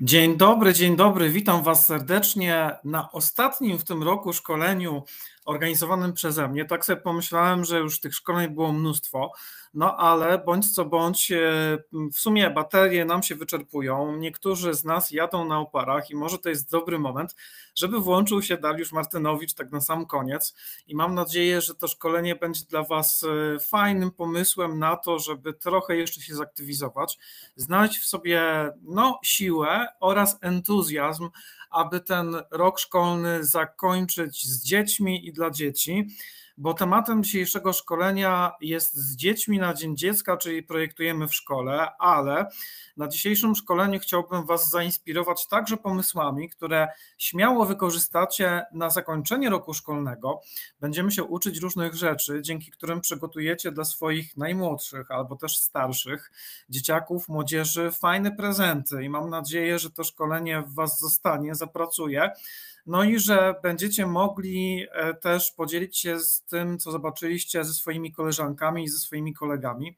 Dzień dobry, dzień dobry, witam Was serdecznie na ostatnim w tym roku szkoleniu organizowanym przeze mnie. Tak sobie pomyślałem, że już tych szkoleń było mnóstwo, no ale bądź co bądź, e, w sumie baterie nam się wyczerpują. Niektórzy z nas jadą na oparach i może to jest dobry moment, żeby włączył się Dariusz Martynowicz tak na sam koniec. I mam nadzieję, że to szkolenie będzie dla Was e, fajnym pomysłem na to, żeby trochę jeszcze się zaktywizować, znaleźć w sobie no, siłę oraz entuzjazm, aby ten rok szkolny zakończyć z dziećmi i dla dzieci bo tematem dzisiejszego szkolenia jest z dziećmi na Dzień Dziecka, czyli projektujemy w szkole, ale na dzisiejszym szkoleniu chciałbym Was zainspirować także pomysłami, które śmiało wykorzystacie na zakończenie roku szkolnego. Będziemy się uczyć różnych rzeczy, dzięki którym przygotujecie dla swoich najmłodszych albo też starszych dzieciaków, młodzieży fajne prezenty i mam nadzieję, że to szkolenie w Was zostanie, zapracuje. No i że będziecie mogli e, też podzielić się z tym, co zobaczyliście ze swoimi koleżankami i ze swoimi kolegami.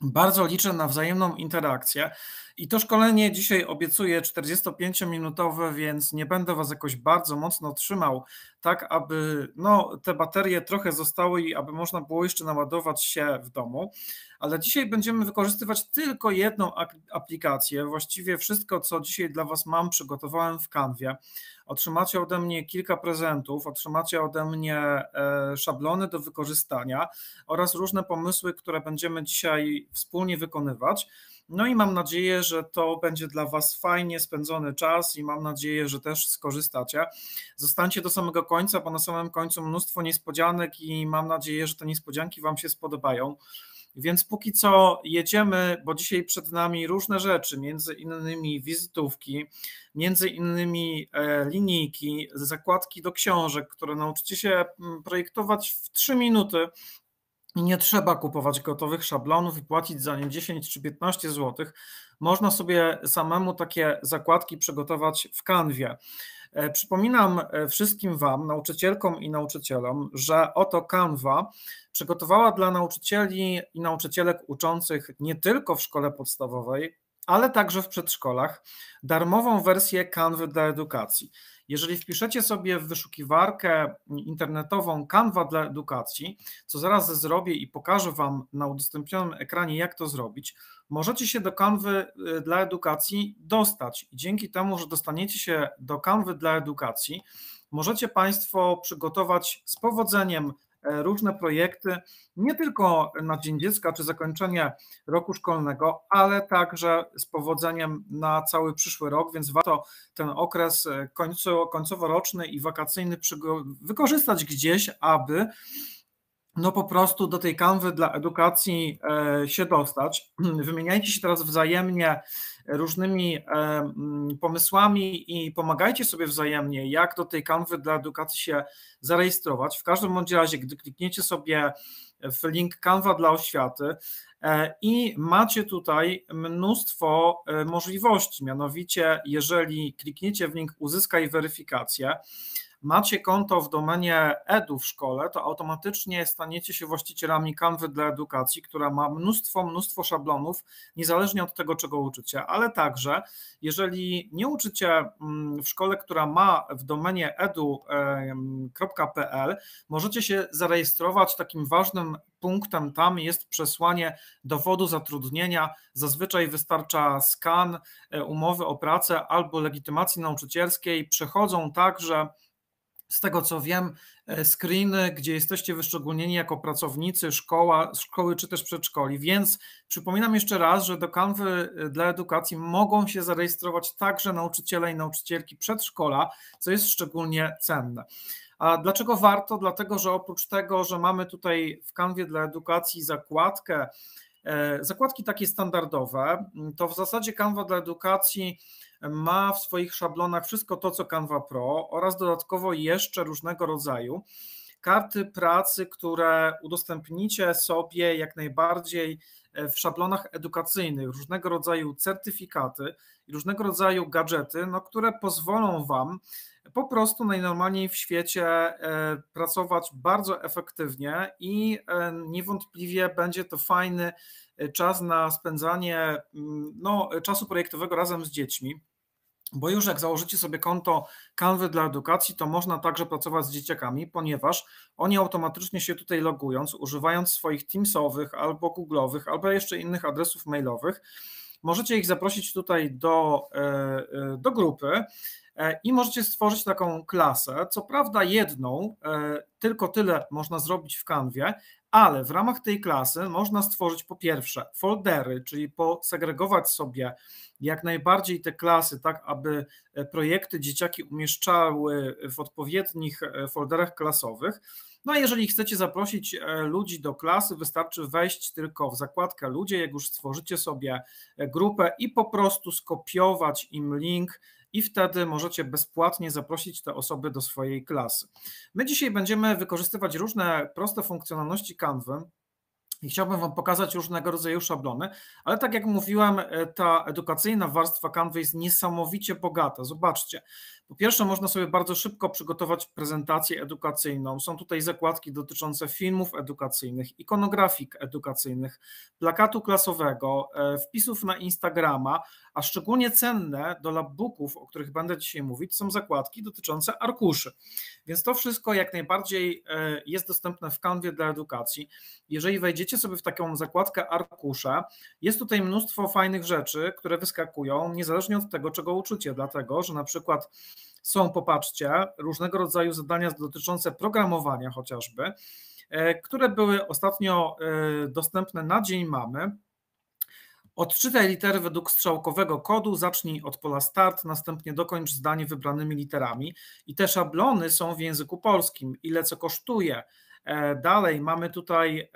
Bardzo liczę na wzajemną interakcję i to szkolenie dzisiaj obiecuję 45-minutowe, więc nie będę Was jakoś bardzo mocno trzymał, tak aby no, te baterie trochę zostały i aby można było jeszcze naładować się w domu. Ale dzisiaj będziemy wykorzystywać tylko jedną aplikację. Właściwie wszystko, co dzisiaj dla Was mam, przygotowałem w kanwie. Otrzymacie ode mnie kilka prezentów, otrzymacie ode mnie e, szablony do wykorzystania oraz różne pomysły, które będziemy dzisiaj wspólnie wykonywać. No i mam nadzieję, że to będzie dla Was fajnie spędzony czas i mam nadzieję, że też skorzystacie. Zostańcie do samego końca, bo na samym końcu mnóstwo niespodzianek i mam nadzieję, że te niespodzianki Wam się spodobają. Więc póki co jedziemy, bo dzisiaj przed nami różne rzeczy, między innymi wizytówki, między innymi e, linijki, zakładki do książek, które nauczycie się mm, projektować w 3 minuty. I nie trzeba kupować gotowych szablonów i płacić za nie 10 czy 15 zł. Można sobie samemu takie zakładki przygotować w kanwie. E, przypominam e, wszystkim Wam, nauczycielkom i nauczycielom, że oto Canva przygotowała dla nauczycieli i nauczycielek uczących nie tylko w szkole podstawowej, ale także w przedszkolach darmową wersję Canwy dla edukacji. Jeżeli wpiszecie sobie w wyszukiwarkę internetową Canva dla edukacji, co zaraz zrobię i pokażę Wam na udostępnionym ekranie, jak to zrobić, możecie się do Canwy y, dla edukacji dostać. dzięki temu, że dostaniecie się do Canwy dla edukacji, możecie Państwo przygotować z powodzeniem E, różne projekty, nie tylko na Dzień Dziecka czy zakończenie roku szkolnego, ale także z powodzeniem na cały przyszły rok, więc warto ten okres e, końcu, końcowo-roczny i wakacyjny wykorzystać gdzieś, aby no po prostu do tej kanwy dla edukacji e, się dostać. Wymieniajcie się teraz wzajemnie różnymi e, mm, pomysłami i pomagajcie sobie wzajemnie, jak do tej kanwy dla edukacji się zarejestrować. W każdym bądź razie, gdy klikniecie sobie w link kanwa dla oświaty e, i macie tutaj mnóstwo możliwości, mianowicie jeżeli klikniecie w link uzyskaj weryfikację, macie konto w domenie edu w szkole, to automatycznie staniecie się właścicielami kanwy dla edukacji, która ma mnóstwo, mnóstwo szablonów, niezależnie od tego, czego uczycie, ale także jeżeli nie uczycie mm, w szkole, która ma w domenie edu.pl, możecie się zarejestrować. Takim ważnym punktem tam jest przesłanie dowodu zatrudnienia. Zazwyczaj wystarcza skan e, umowy o pracę albo legitymacji nauczycielskiej. Przechodzą także z tego co wiem, e, screeny, e, gdzie jesteście wyszczególnieni jako pracownicy szkoła, szkoły czy też przedszkoli. Więc przypominam jeszcze raz, że do kanwy e, dla edukacji mogą się zarejestrować także nauczyciele i nauczycielki przedszkola, co jest szczególnie cenne. A dlaczego warto? Dlatego, że oprócz tego, że mamy tutaj w kanwie dla edukacji zakładkę, zakładki takie standardowe, to w zasadzie kanwa dla edukacji ma w swoich szablonach wszystko to, co Canva Pro oraz dodatkowo jeszcze różnego rodzaju karty pracy, które udostępnicie sobie jak najbardziej e, w szablonach edukacyjnych, różnego rodzaju certyfikaty i różnego rodzaju gadżety, no, które pozwolą Wam po prostu najnormalniej w świecie e, pracować bardzo efektywnie i e, niewątpliwie będzie to fajny czas na spędzanie mm, no, czasu projektowego razem z dziećmi. Bo już jak założycie sobie konto Canwy dla edukacji, to można także pracować z dzieciakami, ponieważ oni automatycznie się tutaj logując, używając swoich Teamsowych albo Google'owych, albo jeszcze innych adresów mailowych, możecie ich zaprosić tutaj do, e, e, do grupy e, i możecie stworzyć taką klasę. Co prawda, jedną, tylko tyle można zrobić w kanwie, ale w ramach tej klasy można stworzyć po pierwsze foldery, czyli posegregować sobie jak najbardziej te klasy, tak aby e, projekty dzieciaki umieszczały w odpowiednich e, folderach klasowych. No a jeżeli chcecie zaprosić e, ludzi do klasy, wystarczy wejść tylko w zakładkę ludzie, jak już stworzycie sobie grupę i po prostu skopiować im link i wtedy możecie bezpłatnie zaprosić te osoby do swojej klasy. My dzisiaj będziemy wykorzystywać różne proste funkcjonalności Canva. i chciałbym Wam pokazać różnego rodzaju szablony, ale tak jak mówiłem, e, ta edukacyjna warstwa Canva jest niesamowicie bogata. Zobaczcie, po pierwsze, można sobie bardzo szybko przygotować prezentację edukacyjną. Są tutaj zakładki dotyczące filmów edukacyjnych, ikonografik edukacyjnych, plakatu klasowego, e, wpisów na Instagrama, a szczególnie cenne do labbooków, o których będę dzisiaj mówić, są zakładki dotyczące arkuszy. Więc to wszystko jak najbardziej e, jest dostępne w kanwie dla edukacji. Jeżeli wejdziecie sobie w taką zakładkę arkusze, jest tutaj mnóstwo fajnych rzeczy, które wyskakują, niezależnie od tego, czego uczycie, dlatego że na przykład są, popatrzcie, różnego rodzaju zadania dotyczące programowania chociażby, e, które były ostatnio e, dostępne na Dzień Mamy. Odczytaj litery według strzałkowego kodu, zacznij od pola start, następnie dokończ zdanie wybranymi literami. I te szablony są w języku polskim. Ile co kosztuje? E, dalej mamy tutaj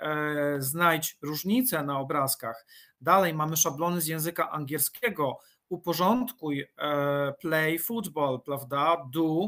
znajdź różnice na obrazkach. Dalej mamy szablony z języka angielskiego, uporządkuj e, play football, prawda, do,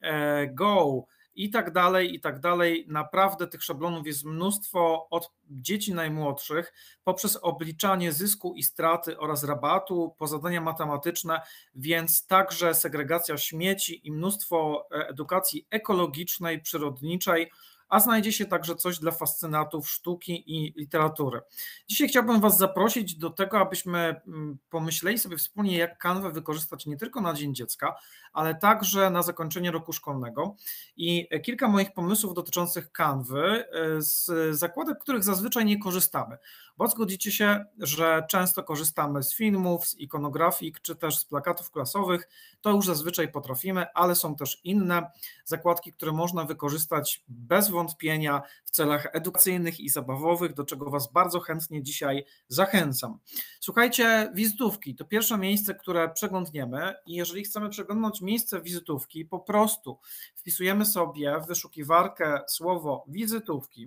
e, go i tak dalej, i tak dalej. Naprawdę tych szablonów jest mnóstwo od dzieci najmłodszych poprzez obliczanie zysku i straty oraz rabatu po zadania matematyczne, więc także segregacja śmieci i mnóstwo e, edukacji ekologicznej, przyrodniczej, a znajdzie się także coś dla fascynatów sztuki i literatury. Dzisiaj chciałbym Was zaprosić do tego, abyśmy mm, pomyśleli sobie wspólnie, jak kanwę wykorzystać nie tylko na Dzień Dziecka, ale także na zakończenie roku szkolnego. I kilka moich pomysłów dotyczących kanwy, y, z zakładek których zazwyczaj nie korzystamy. Bo zgodzicie się, że często korzystamy z filmów, z ikonografik, czy też z plakatów klasowych. To już zazwyczaj potrafimy, ale są też inne zakładki, które można wykorzystać bez wątpienia w celach edukacyjnych i zabawowych, do czego Was bardzo chętnie dzisiaj zachęcam. Słuchajcie, wizytówki to pierwsze miejsce, które przeglądniemy i jeżeli chcemy przeglądnąć miejsce wizytówki, po prostu wpisujemy sobie w wyszukiwarkę słowo wizytówki,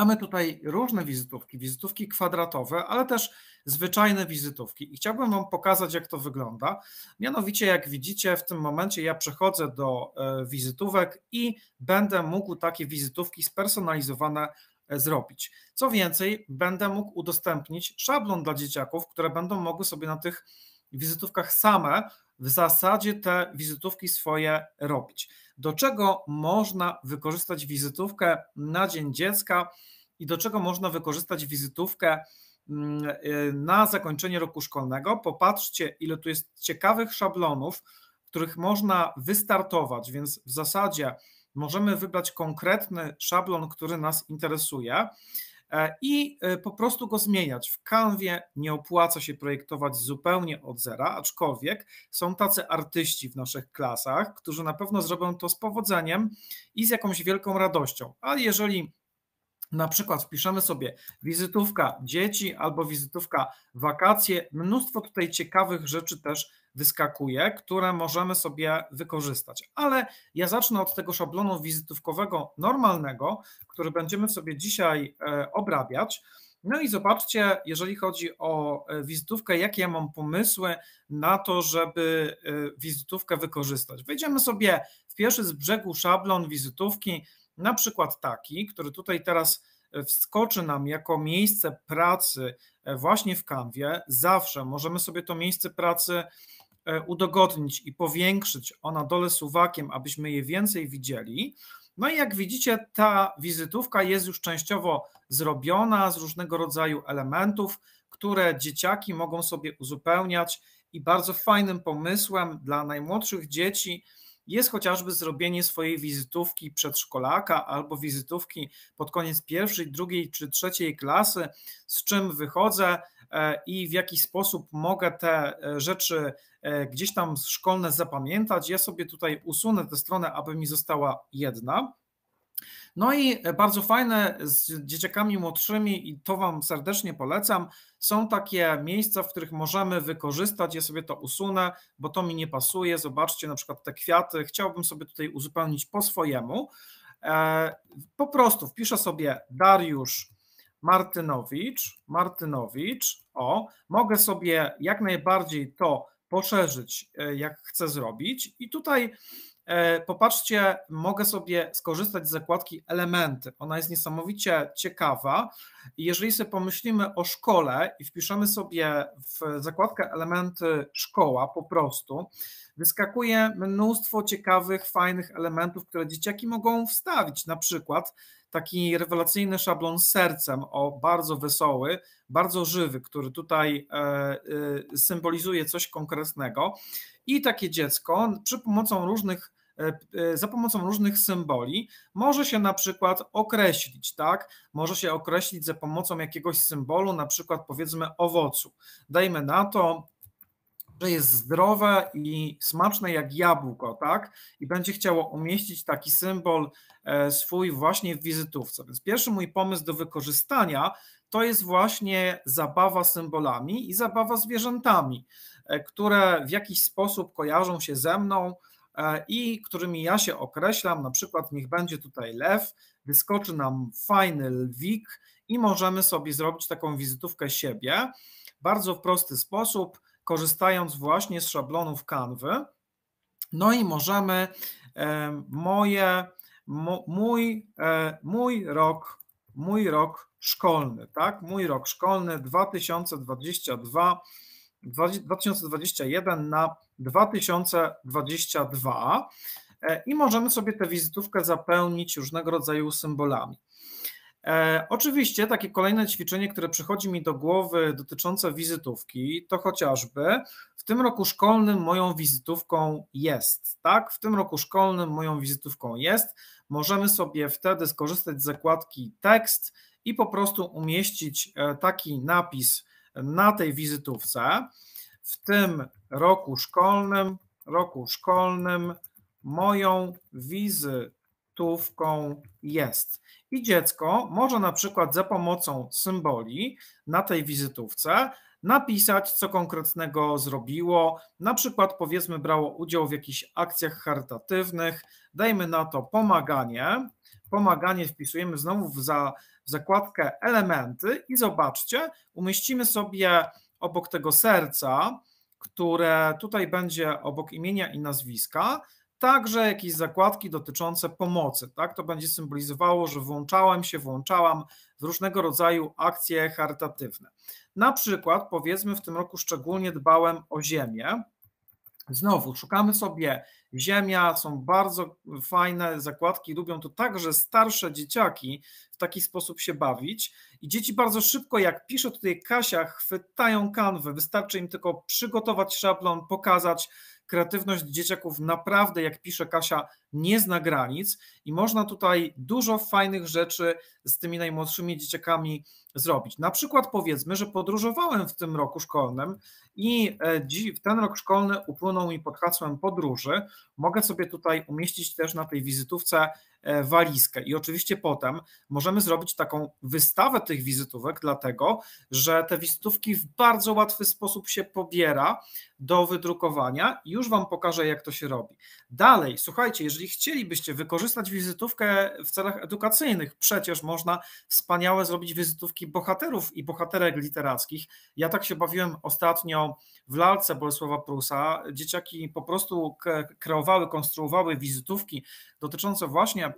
Mamy tutaj różne wizytówki, wizytówki kwadratowe, ale też zwyczajne wizytówki. I chciałbym Wam pokazać, jak to wygląda. Mianowicie, jak widzicie, w tym momencie ja przechodzę do e, wizytówek i będę mógł takie wizytówki spersonalizowane e, zrobić. Co więcej, będę mógł udostępnić szablon dla dzieciaków, które będą mogły sobie na tych wizytówkach same w zasadzie te wizytówki swoje robić do czego można wykorzystać wizytówkę na Dzień Dziecka i do czego można wykorzystać wizytówkę mm, y, na zakończenie roku szkolnego. Popatrzcie, ile tu jest ciekawych szablonów, których można wystartować, więc w zasadzie możemy wybrać konkretny szablon, który nas interesuje. E, i e, po prostu go zmieniać. W kanwie nie opłaca się projektować zupełnie od zera, aczkolwiek są tacy artyści w naszych klasach, którzy na pewno zrobią to z powodzeniem i z jakąś wielką radością. A jeżeli na przykład wpiszemy sobie wizytówka dzieci albo wizytówka wakacje. Mnóstwo tutaj ciekawych rzeczy też wyskakuje, które możemy sobie wykorzystać. Ale ja zacznę od tego szablonu wizytówkowego normalnego, który będziemy sobie dzisiaj e, obrabiać. No i zobaczcie, jeżeli chodzi o e, wizytówkę, jakie ja mam pomysły na to, żeby e, wizytówkę wykorzystać. Wejdziemy sobie w pierwszy z brzegu szablon wizytówki, na przykład taki, który tutaj teraz e, wskoczy nam jako miejsce pracy e, właśnie w kanwie, zawsze możemy sobie to miejsce pracy e, udogodnić i powiększyć Ona dole suwakiem, abyśmy je więcej widzieli. No i jak widzicie, ta wizytówka jest już częściowo zrobiona z różnego rodzaju elementów, które dzieciaki mogą sobie uzupełniać i bardzo fajnym pomysłem dla najmłodszych dzieci jest chociażby zrobienie swojej wizytówki przedszkolaka albo wizytówki pod koniec pierwszej, drugiej czy trzeciej klasy, z czym wychodzę e, i w jaki sposób mogę te e, rzeczy e, gdzieś tam szkolne zapamiętać. Ja sobie tutaj usunę tę stronę, aby mi została jedna. No i e, bardzo fajne z dzieciakami młodszymi, i to Wam serdecznie polecam, są takie miejsca, w których możemy wykorzystać. Ja sobie to usunę, bo to mi nie pasuje. Zobaczcie na przykład te kwiaty, chciałbym sobie tutaj uzupełnić po swojemu. E, po prostu wpiszę sobie Dariusz Martynowicz, Martynowicz. O, mogę sobie jak najbardziej to poszerzyć, e, jak chcę zrobić. I tutaj E, popatrzcie, mogę sobie skorzystać z zakładki elementy. Ona jest niesamowicie ciekawa. Jeżeli sobie pomyślimy o szkole i wpiszemy sobie w zakładkę elementy szkoła po prostu, wyskakuje mnóstwo ciekawych, fajnych elementów, które dzieciaki mogą wstawić. Na przykład taki rewelacyjny szablon z sercem, o bardzo wesoły, bardzo żywy, który tutaj e, e, symbolizuje coś konkretnego. I takie dziecko przy pomocą różnych e, e, za pomocą różnych symboli może się na przykład określić, tak? Może się określić za pomocą jakiegoś symbolu, na przykład powiedzmy owocu. Dajmy na to, że jest zdrowe i smaczne jak jabłko, tak? I będzie chciało umieścić taki symbol e, swój właśnie w wizytówce. Więc pierwszy mój pomysł do wykorzystania to jest właśnie zabawa symbolami i zabawa zwierzętami. E, które w jakiś sposób kojarzą się ze mną e, i którymi ja się określam, na przykład niech będzie tutaj lew, wyskoczy nam fajny lwik i możemy sobie zrobić taką wizytówkę siebie bardzo w prosty sposób, korzystając właśnie z szablonów kanwy. No i możemy e, moje, mój, mój rok, mój rok szkolny, tak? Mój rok szkolny 2022 2021 na 2022 e, i możemy sobie tę wizytówkę zapełnić różnego rodzaju symbolami. E, oczywiście takie kolejne ćwiczenie, które przychodzi mi do głowy dotyczące wizytówki, to chociażby w tym roku szkolnym moją wizytówką jest, tak? W tym roku szkolnym moją wizytówką jest. Możemy sobie wtedy skorzystać z zakładki tekst i po prostu umieścić e, taki napis na tej wizytówce w tym roku szkolnym, roku szkolnym moją wizytówką jest. I dziecko może na przykład za pomocą symboli na tej wizytówce napisać, co konkretnego zrobiło. Na przykład, powiedzmy, brało udział w jakichś akcjach charytatywnych, dajmy na to pomaganie, pomaganie wpisujemy znowu w, za, w zakładkę elementy i zobaczcie, umieścimy sobie obok tego serca, które tutaj będzie obok imienia i nazwiska, także jakieś zakładki dotyczące pomocy. Tak? To będzie symbolizowało, że włączałem się, włączałam w różnego rodzaju akcje charytatywne. Na przykład, powiedzmy, w tym roku szczególnie dbałem o ziemię, Znowu szukamy sobie ziemia, są bardzo fajne zakładki, lubią to także starsze dzieciaki w taki sposób się bawić. I dzieci bardzo szybko, jak pisze tutaj Kasia, chwytają kanwę. Wystarczy im tylko przygotować szablon, pokazać. Kreatywność dzieciaków naprawdę, jak pisze Kasia, nie zna granic i można tutaj dużo fajnych rzeczy z tymi najmłodszymi dzieciakami zrobić. Na przykład powiedzmy, że podróżowałem w tym roku szkolnym i e, w ten rok szkolny upłynął mi pod hasłem podróży. Mogę sobie tutaj umieścić też na tej wizytówce e, walizkę i oczywiście potem możemy zrobić taką wystawę tych wizytówek, dlatego że te wizytówki w bardzo łatwy sposób się pobiera do wydrukowania. Już Wam pokażę, jak to się robi. Dalej, słuchajcie, jeżeli chcielibyście wykorzystać wizytówkę w celach edukacyjnych, przecież można wspaniałe zrobić wizytówki bohaterów i bohaterek literackich. Ja tak się bawiłem ostatnio w lalce Bolesława Prusa. Dzieciaki po prostu kreowały, konstruowały wizytówki dotyczące właśnie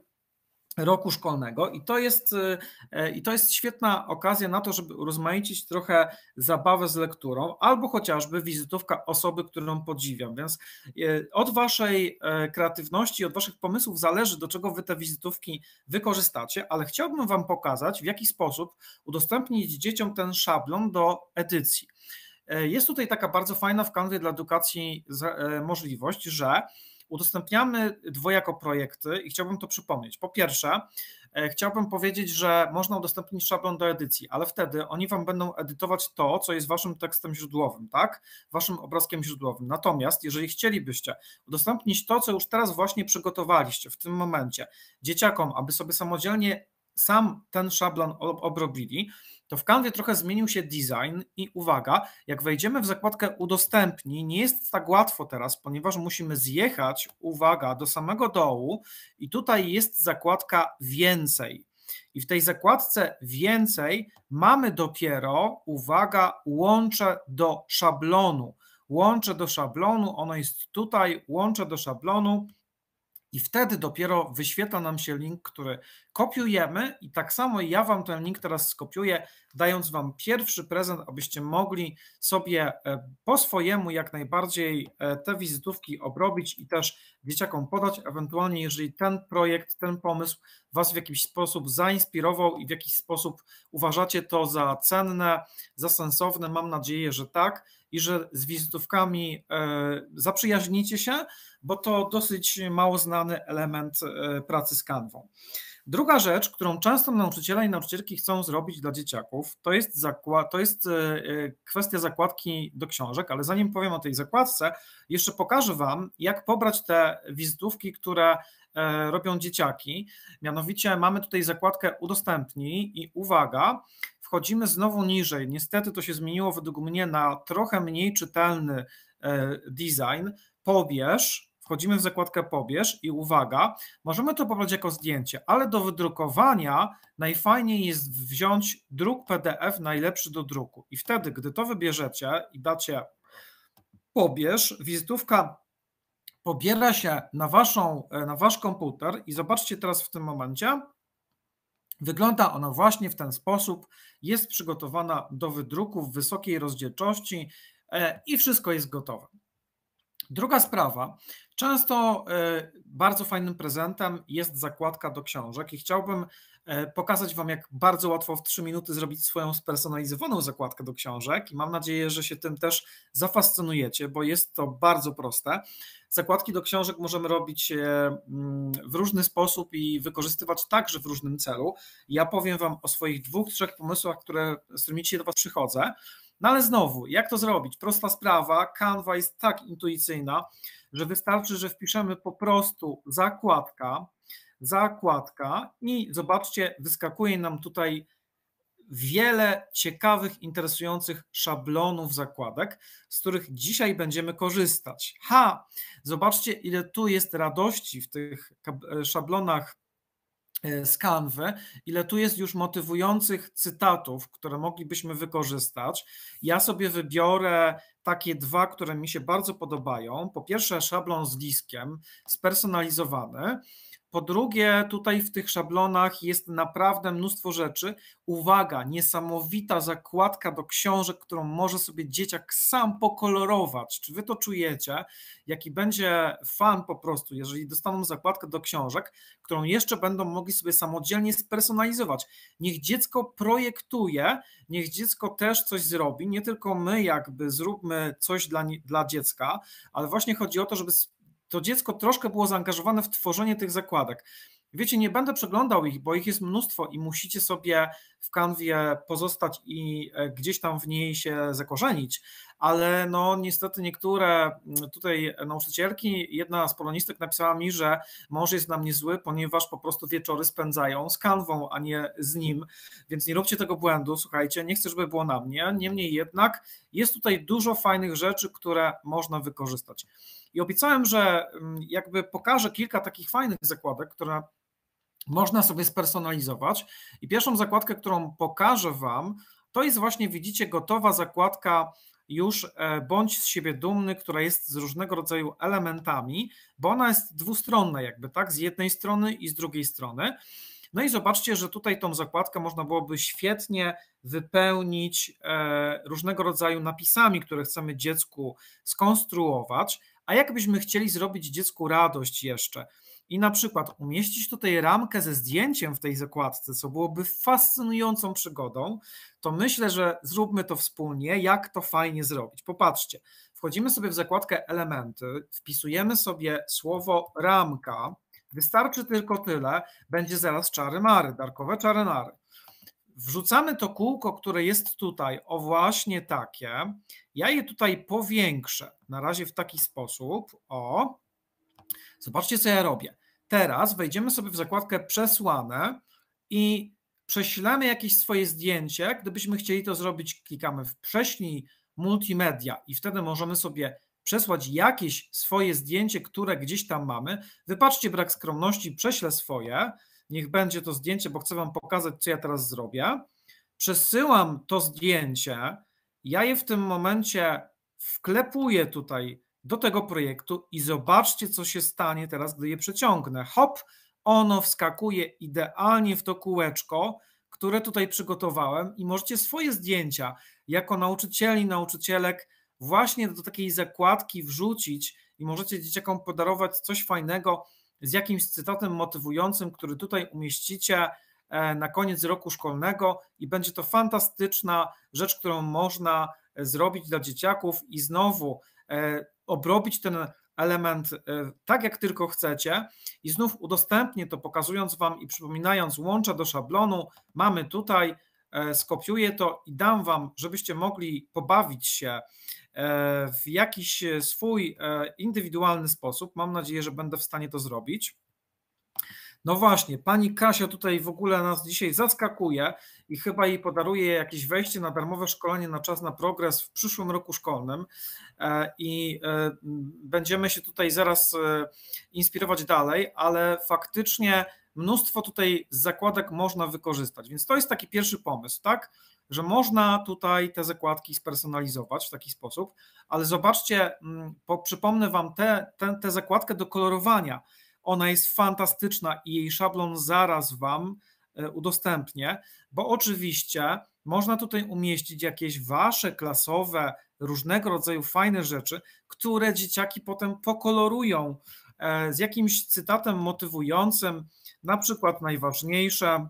roku szkolnego i to jest, y, y, i to jest świetna okazja na to, żeby rozmaicić trochę zabawę z lekturą albo chociażby wizytówka osoby, którą podziwiam. Więc y, od waszej kreatywności, od waszych pomysłów zależy, do czego wy te wizytówki wykorzystacie, ale chciałbym wam pokazać, w jaki sposób udostępnić dzieciom ten szablon do edycji. Jest tutaj taka bardzo fajna w kanwie dla edukacji możliwość, że Udostępniamy dwojako projekty i chciałbym to przypomnieć. Po pierwsze, e, chciałbym powiedzieć, że można udostępnić szablon do edycji, ale wtedy oni wam będą edytować to, co jest waszym tekstem źródłowym, tak? Waszym obrazkiem źródłowym. Natomiast, jeżeli chcielibyście udostępnić to, co już teraz właśnie przygotowaliście w tym momencie dzieciakom, aby sobie samodzielnie sam ten szablon obrobili, to w kanwie trochę zmienił się design i uwaga, jak wejdziemy w zakładkę udostępnij, nie jest tak łatwo teraz, ponieważ musimy zjechać, uwaga, do samego dołu i tutaj jest zakładka więcej. I w tej zakładce więcej mamy dopiero, uwaga, łącze do szablonu. Łącze do szablonu, ono jest tutaj, łącze do szablonu. I wtedy dopiero wyświetla nam się link, który, kopiujemy i tak samo ja Wam ten link teraz skopiuję, dając Wam pierwszy prezent, abyście mogli sobie e, po swojemu jak najbardziej e, te wizytówki obrobić i też dzieciakom podać, ewentualnie jeżeli ten projekt, ten pomysł Was w jakiś sposób zainspirował i w jakiś sposób uważacie to za cenne, za sensowne, mam nadzieję, że tak i że z wizytówkami e, zaprzyjaźnicie się, bo to dosyć mało znany element pracy z kanwą. Druga rzecz, którą często nauczyciele i nauczycielki chcą zrobić dla dzieciaków, to jest, to jest e, e, kwestia zakładki do książek, ale zanim powiem o tej zakładce, jeszcze pokażę Wam, jak pobrać te wizytówki, które e, robią dzieciaki. Mianowicie mamy tutaj zakładkę udostępnij i uwaga, wchodzimy znowu niżej. Niestety to się zmieniło według mnie na trochę mniej czytelny design. Pobierz Wchodzimy w zakładkę pobierz i uwaga, możemy to pobrać jako zdjęcie, ale do wydrukowania najfajniej jest wziąć druk PDF najlepszy do druku. I wtedy, gdy to wybierzecie i dacie pobierz, wizytówka pobiera się na, waszą, e, na wasz komputer i zobaczcie teraz w tym momencie, Wygląda ona właśnie w ten sposób. Jest przygotowana do wydruku w wysokiej rozdzielczości e, i wszystko jest gotowe. Druga sprawa. Często e, bardzo fajnym prezentem jest zakładka do książek i chciałbym e, pokazać Wam, jak bardzo łatwo w 3 minuty zrobić swoją spersonalizowaną zakładkę do książek i mam nadzieję, że się tym też zafascynujecie, bo jest to bardzo proste. Zakładki do książek możemy robić e, mm, w różny sposób i wykorzystywać także w różnym celu. Ja powiem Wam o swoich dwóch, trzech pomysłach, które, z którymi dzisiaj do Was przychodzę. No ale znowu, jak to zrobić? Prosta sprawa, Canva jest tak intuicyjna, że wystarczy, że wpiszemy po prostu zakładka, zakładka i zobaczcie, wyskakuje nam tutaj wiele ciekawych, interesujących szablonów zakładek, z których dzisiaj będziemy korzystać. Ha! Zobaczcie, ile tu jest radości w tych e, szablonach E, z kanwy, ile tu jest już motywujących cytatów, które moglibyśmy wykorzystać. Ja sobie wybiorę takie dwa, które mi się bardzo podobają. Po pierwsze, szablon z liskiem, spersonalizowany. Po drugie, tutaj w tych szablonach jest naprawdę mnóstwo rzeczy. Uwaga, niesamowita zakładka do książek, którą może sobie dzieciak sam pokolorować. Czy wy to czujecie? Jaki będzie fan po prostu, jeżeli dostaną zakładkę do książek, którą jeszcze będą mogli sobie samodzielnie spersonalizować. Niech dziecko projektuje, niech dziecko też coś zrobi, nie tylko my jakby zróbmy coś dla, dla dziecka, ale właśnie chodzi o to, żeby to dziecko troszkę było zaangażowane w tworzenie tych zakładek. Wiecie, nie będę przeglądał ich, bo ich jest mnóstwo i musicie sobie w kanwie pozostać i e, gdzieś tam w niej się zakorzenić, ale no niestety niektóre mm, tutaj nauczycielki, jedna z polonistek napisała mi, że mąż jest dla mnie zły, ponieważ po prostu wieczory spędzają z kanwą, a nie z nim, więc nie róbcie tego błędu, słuchajcie, nie chcę, żeby było na mnie, niemniej jednak jest tutaj dużo fajnych rzeczy, które można wykorzystać. I obiecałem, że mm, jakby pokażę kilka takich fajnych zakładek, które można sobie spersonalizować. I pierwszą zakładkę, którą pokażę Wam, to jest właśnie, widzicie, gotowa zakładka już e, bądź z siebie dumny, która jest z różnego rodzaju elementami, bo ona jest dwustronna, jakby tak, z jednej strony i z drugiej strony. No i zobaczcie, że tutaj tą zakładkę można byłoby świetnie wypełnić e, różnego rodzaju napisami, które chcemy dziecku skonstruować. A jakbyśmy chcieli zrobić dziecku radość jeszcze, i na przykład umieścić tutaj ramkę ze zdjęciem w tej zakładce, co byłoby fascynującą przygodą, to myślę, że zróbmy to wspólnie, jak to fajnie zrobić. Popatrzcie, wchodzimy sobie w zakładkę elementy, wpisujemy sobie słowo ramka, wystarczy tylko tyle, będzie zaraz czary mary, darkowe czary mary. Wrzucamy to kółko, które jest tutaj, o właśnie takie. Ja je tutaj powiększę. Na razie w taki sposób. O, Zobaczcie, co ja robię. Teraz wejdziemy sobie w zakładkę przesłane i prześlemy jakieś swoje zdjęcie. Gdybyśmy chcieli to zrobić, klikamy w prześlij multimedia i wtedy możemy sobie przesłać jakieś swoje zdjęcie, które gdzieś tam mamy. Wypatrzcie, brak skromności, prześlę swoje. Niech będzie to zdjęcie, bo chcę Wam pokazać, co ja teraz zrobię. Przesyłam to zdjęcie. Ja je w tym momencie wklepuję tutaj do tego projektu i zobaczcie, co się stanie teraz, gdy je przeciągnę. Hop, ono wskakuje idealnie w to kółeczko, które tutaj przygotowałem i możecie swoje zdjęcia jako nauczycieli, nauczycielek właśnie do takiej zakładki wrzucić i możecie dzieciakom podarować coś fajnego z jakimś cytatem motywującym, który tutaj umieścicie e, na koniec roku szkolnego i będzie to fantastyczna rzecz, którą można zrobić dla dzieciaków i znowu e, obrobić ten element e, tak, jak tylko chcecie i znów udostępnię to, pokazując Wam i przypominając, łączę do szablonu, mamy tutaj, e, skopiuję to i dam Wam, żebyście mogli pobawić się e, w jakiś swój indywidualny sposób. Mam nadzieję, że będę w stanie to zrobić. No właśnie, pani Kasia tutaj w ogóle nas dzisiaj zaskakuje i chyba jej podaruję jakieś wejście na darmowe szkolenie na czas na progres w przyszłym roku szkolnym e, i e, będziemy się tutaj zaraz e, inspirować dalej, ale faktycznie mnóstwo tutaj zakładek można wykorzystać. Więc to jest taki pierwszy pomysł, tak? Że można tutaj te zakładki spersonalizować w taki sposób, ale zobaczcie, mm, po, przypomnę Wam tę te, te, te zakładkę do kolorowania. Ona jest fantastyczna i jej szablon zaraz Wam E, udostępnię, bo oczywiście można tutaj umieścić jakieś wasze klasowe, różnego rodzaju fajne rzeczy, które dzieciaki potem pokolorują e, z jakimś cytatem motywującym, na przykład najważniejsze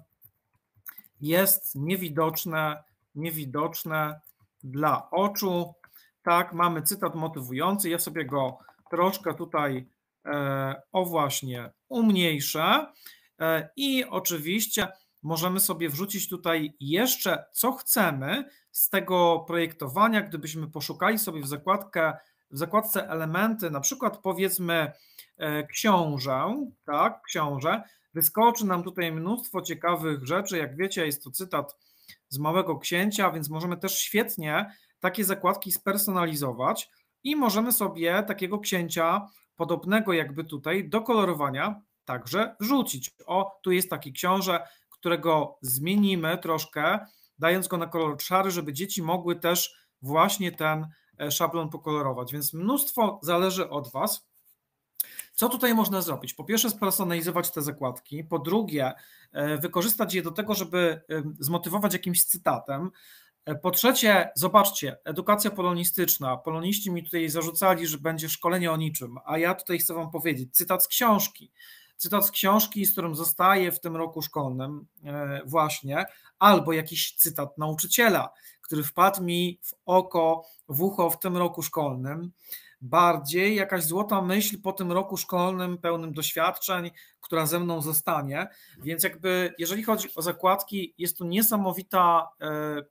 jest niewidoczne, niewidoczne dla oczu. Tak, mamy cytat motywujący, ja sobie go troszkę tutaj e, o właśnie umniejszę E, I oczywiście możemy sobie wrzucić tutaj jeszcze co chcemy z tego projektowania, gdybyśmy poszukali sobie w, zakładkę, w zakładce elementy, na przykład powiedzmy e, książę, tak, książę, wyskoczy nam tutaj mnóstwo ciekawych rzeczy, jak wiecie jest to cytat z Małego Księcia, więc możemy też świetnie takie zakładki spersonalizować i możemy sobie takiego księcia podobnego jakby tutaj do kolorowania także rzucić O, tu jest taki książę, którego zmienimy troszkę, dając go na kolor szary, żeby dzieci mogły też właśnie ten e, szablon pokolorować. Więc mnóstwo zależy od Was. Co tutaj można zrobić? Po pierwsze, spersonalizować te zakładki. Po drugie, e, wykorzystać je do tego, żeby zmotywować jakimś cytatem. E, po trzecie, zobaczcie, edukacja polonistyczna. Poloniści mi tutaj zarzucali, że będzie szkolenie o niczym, a ja tutaj chcę Wam powiedzieć, cytat z książki cytat z książki, z którym zostaje w tym roku szkolnym, e, właśnie, albo jakiś cytat nauczyciela, który wpadł mi w oko, w ucho w tym roku szkolnym bardziej jakaś złota myśl po tym roku szkolnym pełnym doświadczeń, która ze mną zostanie. Więc jakby jeżeli chodzi o zakładki, jest to niesamowita, e,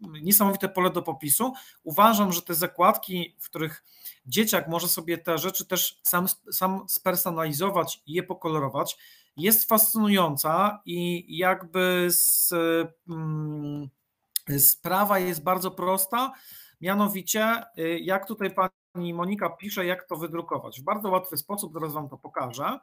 niesamowite pole do popisu. Uważam, że te zakładki, w których dzieciak może sobie te rzeczy też sam, sam spersonalizować i je pokolorować, jest fascynująca i jakby z, sprawa mm, jest bardzo prosta. Mianowicie, y, jak tutaj pani pani Monika pisze, jak to wydrukować. W bardzo łatwy sposób, zaraz Wam to pokażę.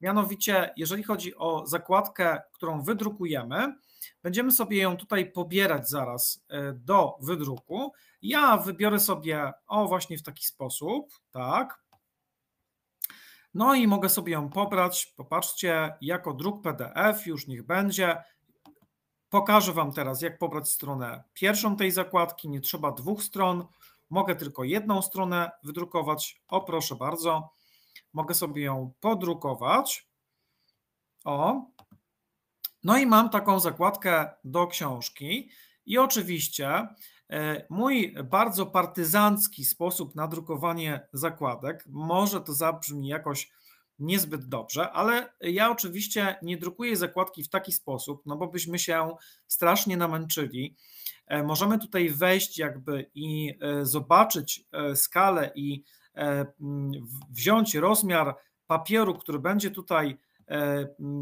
Mianowicie, jeżeli chodzi o zakładkę, którą wydrukujemy, będziemy sobie ją tutaj pobierać zaraz e, do wydruku. Ja wybiorę sobie, o właśnie w taki sposób, tak. No i mogę sobie ją pobrać, popatrzcie, jako druk PDF, już niech będzie. Pokażę Wam teraz, jak pobrać stronę pierwszą tej zakładki, nie trzeba dwóch stron. Mogę tylko jedną stronę wydrukować. O, proszę bardzo. Mogę sobie ją podrukować. O. No i mam taką zakładkę do książki. I oczywiście e, mój bardzo partyzancki sposób na drukowanie zakładek, może to zabrzmi jakoś niezbyt dobrze, ale ja oczywiście nie drukuję zakładki w taki sposób, no bo byśmy się strasznie namęczyli. E, możemy tutaj wejść jakby i e, zobaczyć e, skalę i wziąć rozmiar papieru, który będzie tutaj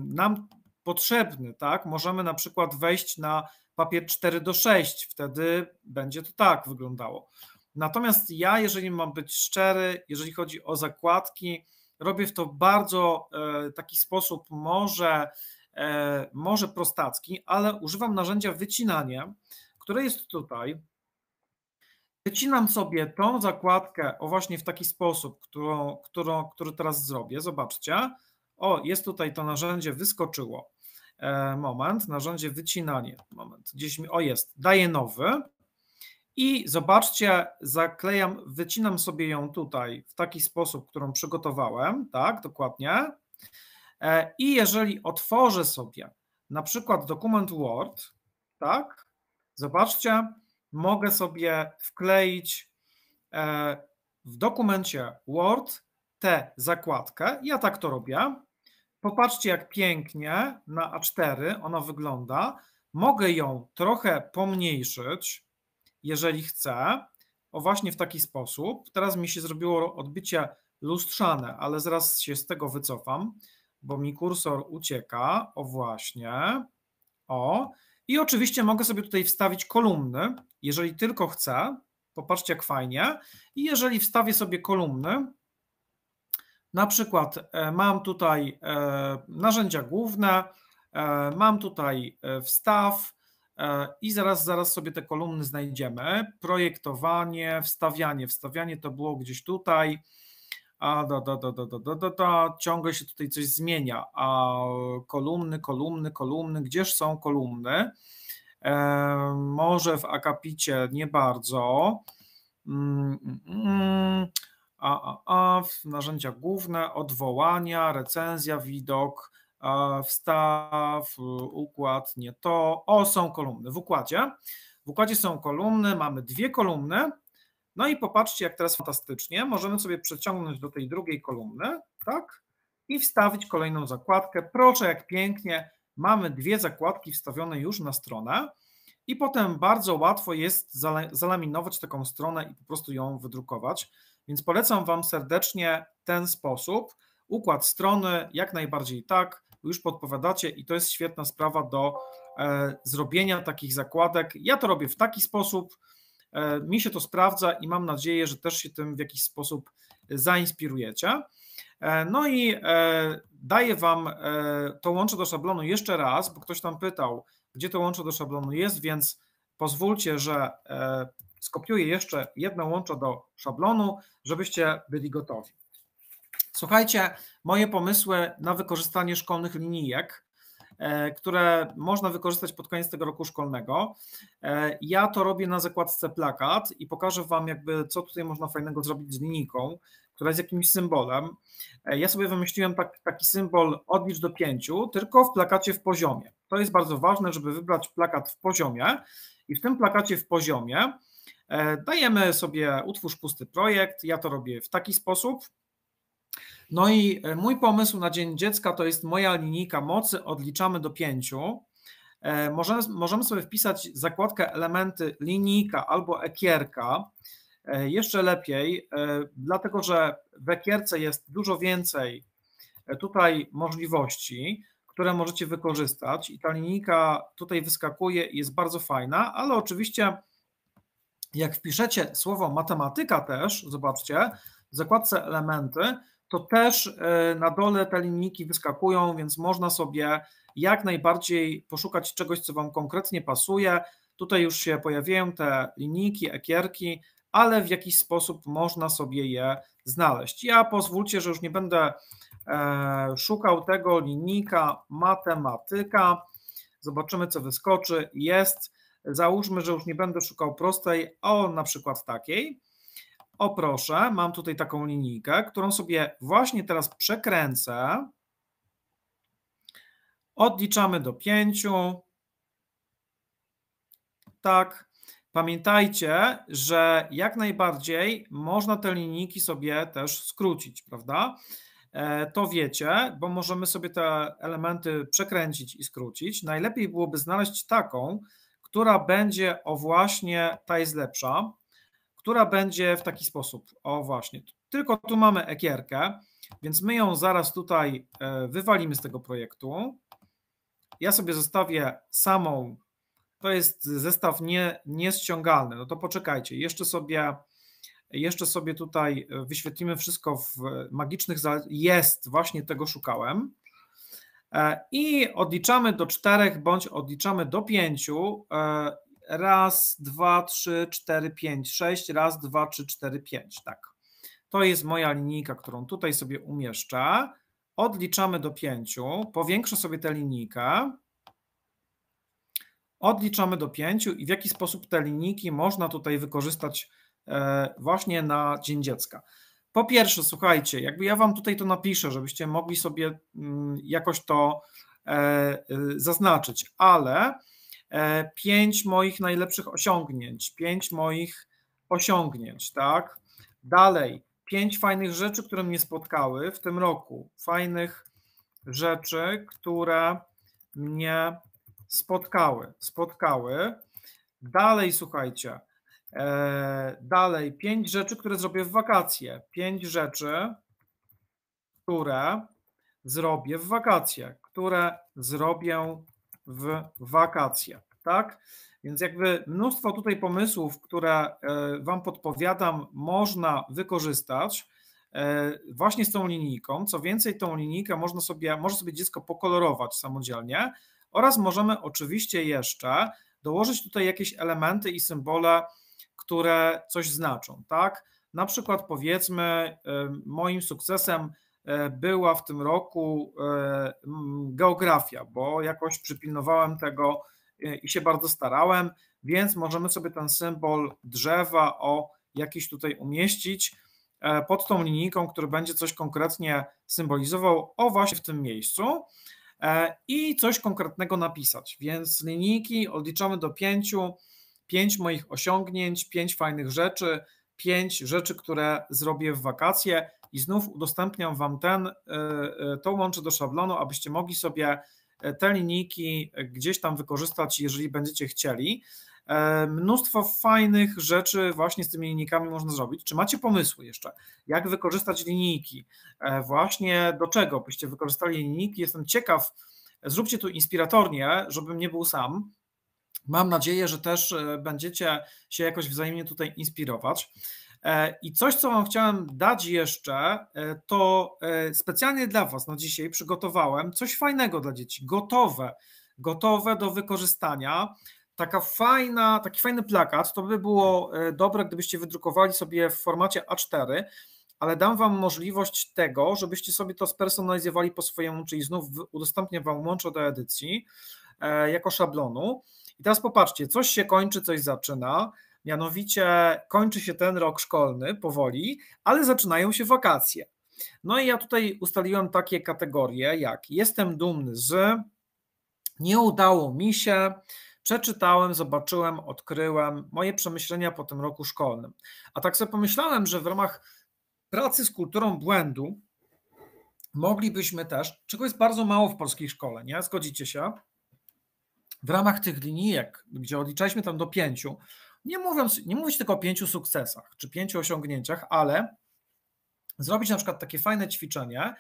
nam potrzebny, tak? Możemy na przykład wejść na papier 4 do 6, wtedy będzie to tak wyglądało. Natomiast ja, jeżeli mam być szczery, jeżeli chodzi o zakładki, Robię w to bardzo e, taki sposób, może, e, może prostacki, ale używam narzędzia wycinania, które jest tutaj. Wycinam sobie tą zakładkę, o właśnie w taki sposób, którą, którą, który teraz zrobię. Zobaczcie. O, jest tutaj to narzędzie, wyskoczyło. E, moment, narzędzie wycinanie. Moment, gdzieś mi, o jest, daję nowy. I zobaczcie, zaklejam, wycinam sobie ją tutaj w taki sposób, którą przygotowałem, tak, dokładnie. E, I jeżeli otworzę sobie na przykład dokument Word, tak, zobaczcie, mogę sobie wkleić e, w dokumencie Word tę zakładkę. Ja tak to robię. Popatrzcie, jak pięknie na A4 ona wygląda. Mogę ją trochę pomniejszyć, jeżeli chce, o właśnie w taki sposób. Teraz mi się zrobiło odbicie lustrzane, ale zaraz się z tego wycofam, bo mi kursor ucieka. O właśnie. O. I oczywiście mogę sobie tutaj wstawić kolumny, jeżeli tylko chcę. Popatrzcie, jak fajnie. I jeżeli wstawię sobie kolumny, na przykład e, mam tutaj e, narzędzia główne, e, mam tutaj wstaw, E, i zaraz, zaraz sobie te kolumny znajdziemy. Projektowanie, wstawianie. Wstawianie to było gdzieś tutaj. A da, da, da, da, da, da, da, ciągle się tutaj coś zmienia. A kolumny, kolumny, kolumny, gdzież są kolumny? E, może w akapicie nie bardzo. Mm, mm, mm. a, a, a, narzędzia główne, odwołania, recenzja, widok, E, wstaw, e, układ, nie to. O, są kolumny w układzie. W układzie są kolumny, mamy dwie kolumny. No i popatrzcie, jak teraz fantastycznie. Możemy sobie przeciągnąć do tej drugiej kolumny, tak? I wstawić kolejną zakładkę. Proszę, jak pięknie. Mamy dwie zakładki wstawione już na stronę. I potem bardzo łatwo jest zalaminować taką stronę i po prostu ją wydrukować. Więc polecam Wam serdecznie ten sposób. Układ strony jak najbardziej tak już podpowiadacie i to jest świetna sprawa do e, zrobienia takich zakładek. Ja to robię w taki sposób, e, mi się to sprawdza i mam nadzieję, że też się tym w jakiś sposób e, zainspirujecie. No i daję Wam to łącze do szablonu jeszcze raz, bo ktoś tam pytał, gdzie to łącze do szablonu jest, więc pozwólcie, że skopiuję jeszcze jedno łącze do szablonu, żebyście byli gotowi. Słuchajcie, moje pomysły na wykorzystanie szkolnych linijek, e, które można wykorzystać pod koniec tego roku szkolnego. E, ja to robię na zakładce plakat i pokażę Wam, jakby co tutaj można fajnego zrobić z linijką, która jest jakimś symbolem. E, ja sobie wymyśliłem tak, taki symbol odlicz do pięciu, tylko w plakacie w poziomie. To jest bardzo ważne, żeby wybrać plakat w poziomie i w tym plakacie w poziomie dajemy sobie utwórz pusty projekt. Ja to robię w taki sposób. No i e, mój pomysł na Dzień Dziecka to jest moja linijka mocy, odliczamy do pięciu. E, możemy, możemy sobie wpisać zakładkę elementy linijka albo ekierka. E, jeszcze lepiej, dlatego że w ekierce jest dużo więcej tutaj możliwości, które możecie wykorzystać i ta linijka tutaj wyskakuje i jest bardzo fajna, ale oczywiście jak wpiszecie słowo matematyka też, zobaczcie, w zakładce elementy, to też e, na dole te linijki wyskakują, więc można sobie jak najbardziej poszukać czegoś, co Wam konkretnie pasuje. Tutaj już się pojawiają te linijki, ekierki, ale w jakiś sposób można sobie je znaleźć. Ja pozwólcie, że już nie będę e, szukał tego linijka matematyka. Zobaczymy, co wyskoczy. Jest. Załóżmy, że już nie będę szukał prostej, o na przykład takiej. O proszę, mam tutaj taką linijkę, którą sobie właśnie teraz przekręcę. Odliczamy do pięciu. Tak. Pamiętajcie, że jak najbardziej można te linijki sobie też skrócić, prawda? E, to wiecie, bo możemy sobie te elementy przekręcić i skrócić. Najlepiej byłoby znaleźć taką, która będzie o właśnie ta jest lepsza która będzie w taki sposób. O właśnie, tylko tu mamy ekierkę, więc my ją zaraz tutaj e, wywalimy z tego projektu. Ja sobie zostawię samą, to jest zestaw nie, nieściągalny, no to poczekajcie, jeszcze sobie, jeszcze sobie tutaj e, wyświetlimy wszystko w magicznych, jest, właśnie tego szukałem. E, I odliczamy do czterech bądź odliczamy do pięciu Raz, dwa, trzy, cztery, pięć, sześć. Raz, dwa, trzy, cztery, pięć. Tak. To jest moja linijka, którą tutaj sobie umieszczę. Odliczamy do pięciu. Powiększę sobie tę linijkę. Odliczamy do pięciu i w jaki sposób te linijki można tutaj wykorzystać e, właśnie na Dzień Dziecka. Po pierwsze, słuchajcie, jakby ja Wam tutaj to napiszę, żebyście mogli sobie mm, jakoś to e, e, zaznaczyć, ale E, pięć moich najlepszych osiągnięć, pięć moich osiągnięć, tak? Dalej, pięć fajnych rzeczy, które mnie spotkały w tym roku, fajnych rzeczy, które mnie spotkały, spotkały. Dalej, słuchajcie, e, dalej, pięć rzeczy, które zrobię w wakacje, pięć rzeczy, które zrobię w wakacje, które zrobię w wakacje, tak? Więc jakby mnóstwo tutaj pomysłów, które e, Wam podpowiadam, można wykorzystać e, właśnie z tą linijką. Co więcej, tą linijkę można sobie, może sobie dziecko pokolorować samodzielnie oraz możemy oczywiście jeszcze dołożyć tutaj jakieś elementy i symbole, które coś znaczą, tak? Na przykład powiedzmy e, moim sukcesem E, była w tym roku e, geografia, bo jakoś przypilnowałem tego e, i się bardzo starałem, więc możemy sobie ten symbol drzewa o jakiś tutaj umieścić pod tą linijką, który będzie coś konkretnie symbolizował o właśnie w tym miejscu i coś konkretnego napisać. Więc linijki odliczamy do pięciu, pięć moich osiągnięć, pięć fajnych rzeczy, pięć rzeczy, które zrobię w wakacje i znów udostępniam Wam ten, e, e, tą łączę do szablonu, abyście mogli sobie e, te linijki gdzieś tam wykorzystać, jeżeli będziecie chcieli. Mnóstwo fajnych rzeczy właśnie z tymi linijkami można zrobić. Czy macie pomysły jeszcze, jak wykorzystać linijki? Właśnie do czego byście wykorzystali linijki? Jestem ciekaw, zróbcie tu inspiratornie, żebym nie był sam. Mam nadzieję, że też będziecie się jakoś wzajemnie tutaj inspirować. E, I coś, co Wam chciałem dać jeszcze, e, to e, specjalnie dla Was na dzisiaj przygotowałem coś fajnego dla dzieci, gotowe, gotowe do wykorzystania. Taka fajna, taki fajny plakat, to by było dobre, gdybyście wydrukowali sobie w formacie A4, ale dam Wam możliwość tego, żebyście sobie to spersonalizowali po swojemu, czyli znów udostępnię Wam łącze do edycji jako szablonu. I teraz popatrzcie, coś się kończy, coś zaczyna. Mianowicie kończy się ten rok szkolny powoli, ale zaczynają się wakacje. No i ja tutaj ustaliłem takie kategorie, jak jestem dumny z, nie udało mi się, przeczytałem, zobaczyłem, odkryłem moje przemyślenia po tym roku szkolnym. A tak sobie pomyślałem, że w ramach pracy z kulturą błędu moglibyśmy też, czego jest bardzo mało w polskiej szkole, nie? Zgodzicie się? W ramach tych linijek, gdzie odliczaliśmy tam do pięciu, nie, mówiąc, nie mówić tylko o pięciu sukcesach czy pięciu osiągnięciach, ale zrobić na przykład takie fajne ćwiczenie,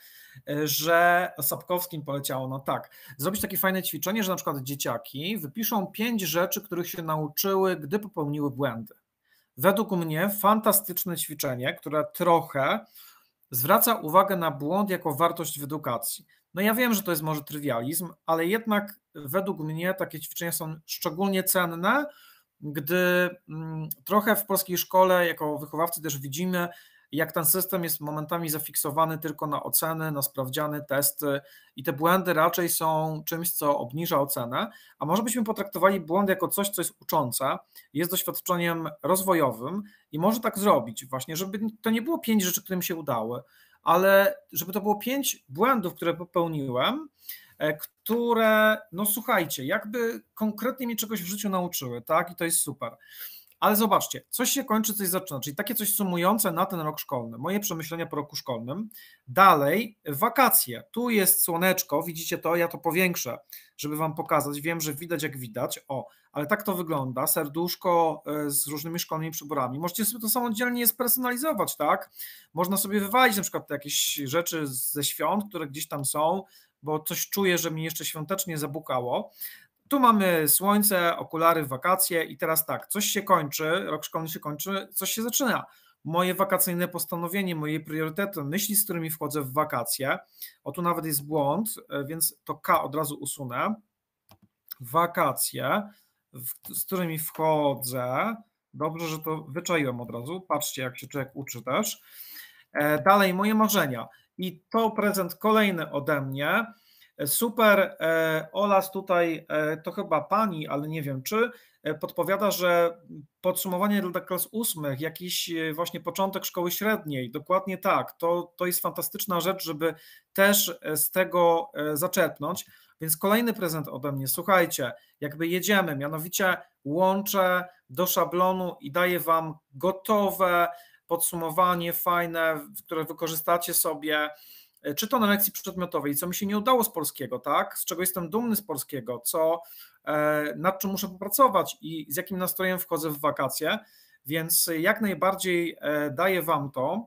e, że Sapkowskim poleciało, no tak, zrobić takie fajne ćwiczenie, że na przykład dzieciaki wypiszą pięć rzeczy, których się nauczyły, gdy popełniły błędy. Według mnie fantastyczne ćwiczenie, które trochę zwraca uwagę na błąd jako wartość w edukacji. No ja wiem, że to jest może trywializm, ale jednak według mnie takie ćwiczenia są szczególnie cenne, gdy mm, trochę w polskiej szkole, jako wychowawcy też widzimy, jak ten system jest momentami zafiksowany tylko na oceny, na sprawdziany, testy i te błędy raczej są czymś, co obniża ocenę, a może byśmy potraktowali błąd jako coś, co jest uczące, jest doświadczeniem rozwojowym i może tak zrobić właśnie, żeby to nie było pięć rzeczy, którym się udały, ale żeby to było pięć błędów, które popełniłem, E, które, no słuchajcie, jakby konkretnie mnie czegoś w życiu nauczyły, tak? I to jest super. Ale zobaczcie, coś się kończy, coś zaczyna, czyli takie coś sumujące na ten rok szkolny, moje przemyślenia po roku szkolnym. Dalej, wakacje. Tu jest słoneczko, widzicie to, ja to powiększę, żeby Wam pokazać. Wiem, że widać jak widać, o, ale tak to wygląda, serduszko e, z różnymi szkolnymi przyborami. Możecie sobie to samodzielnie spersonalizować, tak? Można sobie wywalić na przykład jakieś rzeczy ze świąt, które gdzieś tam są, bo coś czuję, że mi jeszcze świątecznie zabukało. Tu mamy słońce, okulary, wakacje i teraz tak, coś się kończy, rok szkolny się kończy, coś się zaczyna. Moje wakacyjne postanowienie, moje priorytety, myśli, z którymi wchodzę w wakacje. O tu nawet jest błąd, e, więc to K od razu usunę. Wakacje, z którymi wchodzę. Dobrze, że to wyczaiłem od razu. Patrzcie, jak się człowiek uczy też. E, dalej, moje marzenia. I to prezent kolejny ode mnie. Super. E, Olas tutaj, e, to chyba pani, ale nie wiem czy, e, podpowiada, że podsumowanie dla klas ósmych, jakiś właśnie początek szkoły średniej, dokładnie tak. To, to jest fantastyczna rzecz, żeby też z tego zaczerpnąć. Więc kolejny prezent ode mnie, słuchajcie, jakby jedziemy, mianowicie łączę do szablonu i daję Wam gotowe podsumowanie fajne, które wykorzystacie sobie, e, czy to na lekcji przedmiotowej, co mi się nie udało z polskiego, tak? Z czego jestem dumny z polskiego, co, e, nad czym muszę popracować i z jakim nastrojem wchodzę w wakacje. Więc jak najbardziej e, daję Wam to.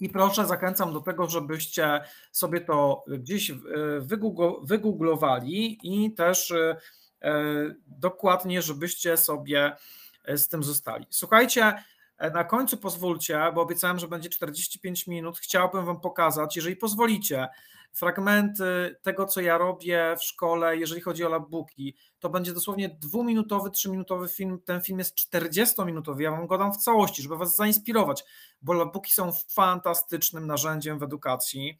I proszę, zachęcam do tego, żebyście sobie to gdzieś wygooglowali i też dokładnie, żebyście sobie z tym zostali. Słuchajcie, E, na końcu pozwólcie, bo obiecałem, że będzie 45 minut, chciałbym Wam pokazać, jeżeli pozwolicie, fragmenty tego, co ja robię w szkole, jeżeli chodzi o labbooki. To będzie dosłownie dwuminutowy, trzyminutowy film. Ten film jest 40-minutowy. Ja Wam go dam w całości, żeby Was zainspirować, bo labbooki są fantastycznym narzędziem w edukacji